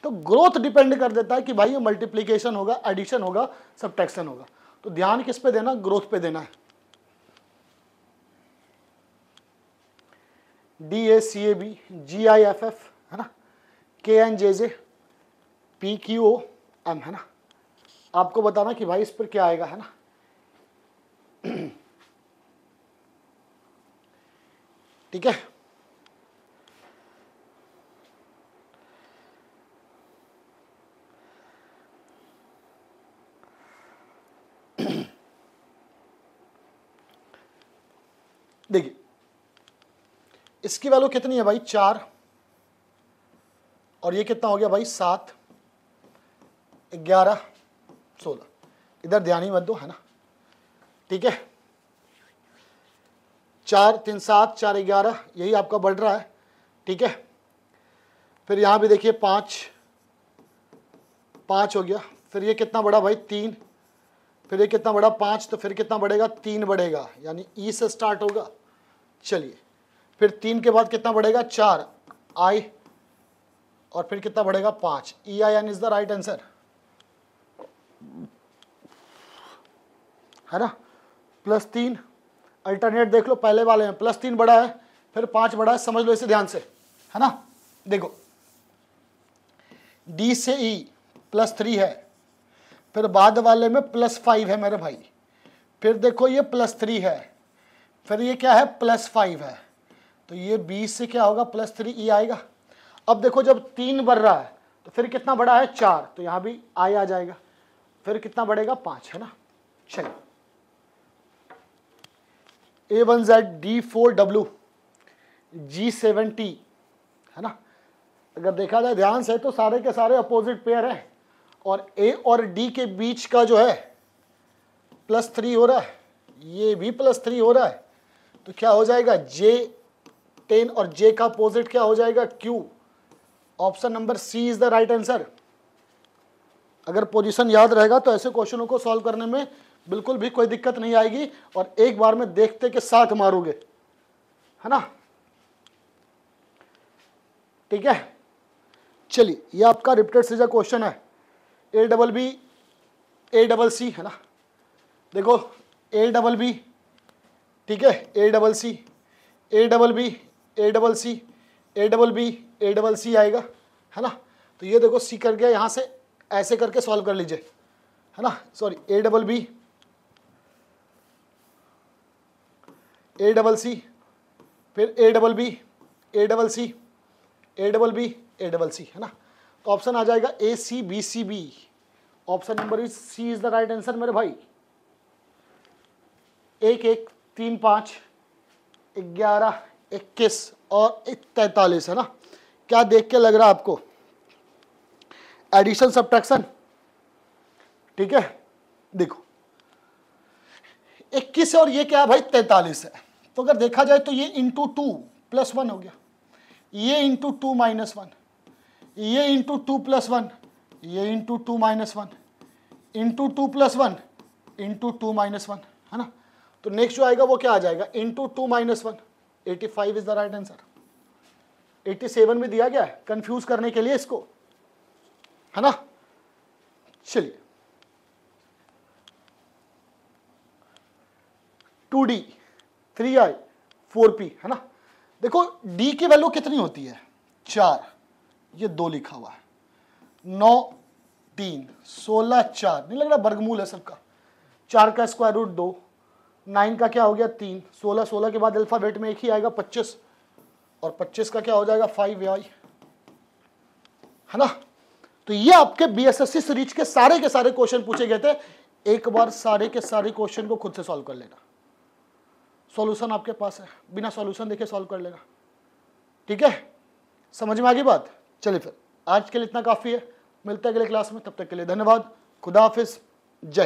तो ग्रोथ डिपेंड कर देता है कि भाई ये मल्टीप्लीकेशन होगा एडिशन होगा सब्ट्रैक्शन होगा तो ध्यान किस पे देना ग्रोथ पे देना है D A C A B G I F F है ना K N J J P Q O M है ना आपको बताना कि भाई इस पर क्या आएगा है ना [clears throat] ठीक है इसकी वैल्यू कितनी है भाई चार और ये कितना हो गया भाई सात ग्यारह सोलह इधर ध्यान ही मत दो है ना ठीक है चार तीन सात चार ग्यारह यही आपका बढ़ रहा है ठीक है फिर यहां भी देखिए पांच पांच हो गया फिर ये कितना बड़ा भाई तीन फिर ये कितना बड़ा पांच तो फिर कितना बढ़ेगा तीन बढ़ेगा यानी ई e से स्टार्ट होगा चलिए फिर तीन के बाद कितना बढ़ेगा चार आई और फिर कितना बढ़ेगा पांच E I N is the right answer है ना प्लस तीन अल्टरनेट देख लो पहले वाले में प्लस तीन बड़ा है फिर पांच बड़ा है समझ लो इसे ध्यान से है ना देखो डी से ई प्लस थ्री है फिर बाद वाले में प्लस फाइव है मेरे भाई फिर देखो ये प्लस थ्री है फिर ये क्या है प्लस फाइव है तो ये बीस से क्या होगा प्लस थ्री ई आएगा अब देखो जब तीन बढ़ रहा है तो फिर कितना बड़ा है चार तो यहां भी आई आ जाएगा फिर कितना बढ़ेगा पांच है ना चलिए A one Z D four W G seven T है ना अगर देखा जाए ध्यान से तो सारे के सारे अपोजिट पेयर हैं और ए और डी के बीच का जो है प्लस थ्री हो रहा है ये भी प्लस थ्री हो रहा है तो क्या हो जाएगा जे टेन और जे का अपोजिट क्या हो जाएगा Q option number C is the right answer अगर पोजीशन याद रहेगा तो ऐसे क्वेश्चनों को सॉल्व करने में बिल्कुल भी कोई दिक्कत नहीं आएगी और एक बार में देखते के साथ मारोगे है ना ठीक है चलिए ये आपका रिपीटेड सीजा क्वेश्चन है A double B A double C है ना देखो ए डबल बी ठीक है A double C A double B A double C A double B A double C आएगा है ना तो ये देखो सी कर गया यहाँ से ऐसे करके सॉल्व कर लीजिए है ना sorry A double B A double C फिर A double B A double C A double B A double C है ना तो ऑप्शन आ जाएगा A C B C B option number is C is the right answer मेरे भाई एक एक तीन पाँच ग्यारह इक्कीस और एक तैतालीस है ना क्या देख के लग रहा है आपको एडिशन सब्ट्रैक्शन ठीक है देखो इक्कीस और ये क्या है भाई तैतालीस है तो अगर देखा जाए तो ये इंटू टू प्लस वन हो गया ये इंटू टू माइनस वन ये इंटू टू प्लस वन ये into two minus one into two plus one into two minus one है ना तो नेक्स्ट जो आएगा वो क्या आ जाएगा into two minus one five is the right answer eighty seven में दिया गया है कंफ्यूज करने के लिए इसको है ना चलिए two D three I four P है ना देखो डी की वैल्यू कितनी होती है चार ये दो लिखा हुआ है नौ तीन सोलह चार नहीं लग रहा बर्गमूल है सबका चार का स्क्वायर रूट दो नाइन का क्या हो गया तीन सोलह सोलह के बाद अल्फ़ाबेट में एक ही आएगा पच्चीस और पच्चीस का क्या हो जाएगा फाइव वाई है ना तो ये आपके बीएसएससी सीरीज के सारे के सारे क्वेश्चन पूछे गए थे एक बार सारे के सारे क्वेश्चन को खुद से सॉल्व कर लेना सॉल्यूशन आपके पास है बिना सॉल्यूशन देखे सॉल्व कर लेना ठीक है समझ में आ गई बात चलिए फिर आज के लिए इतना काफ़ी है मिलते हैं अगले क्लास में तब तक के लिए धन्यवाद खुदा हाफिज़ जय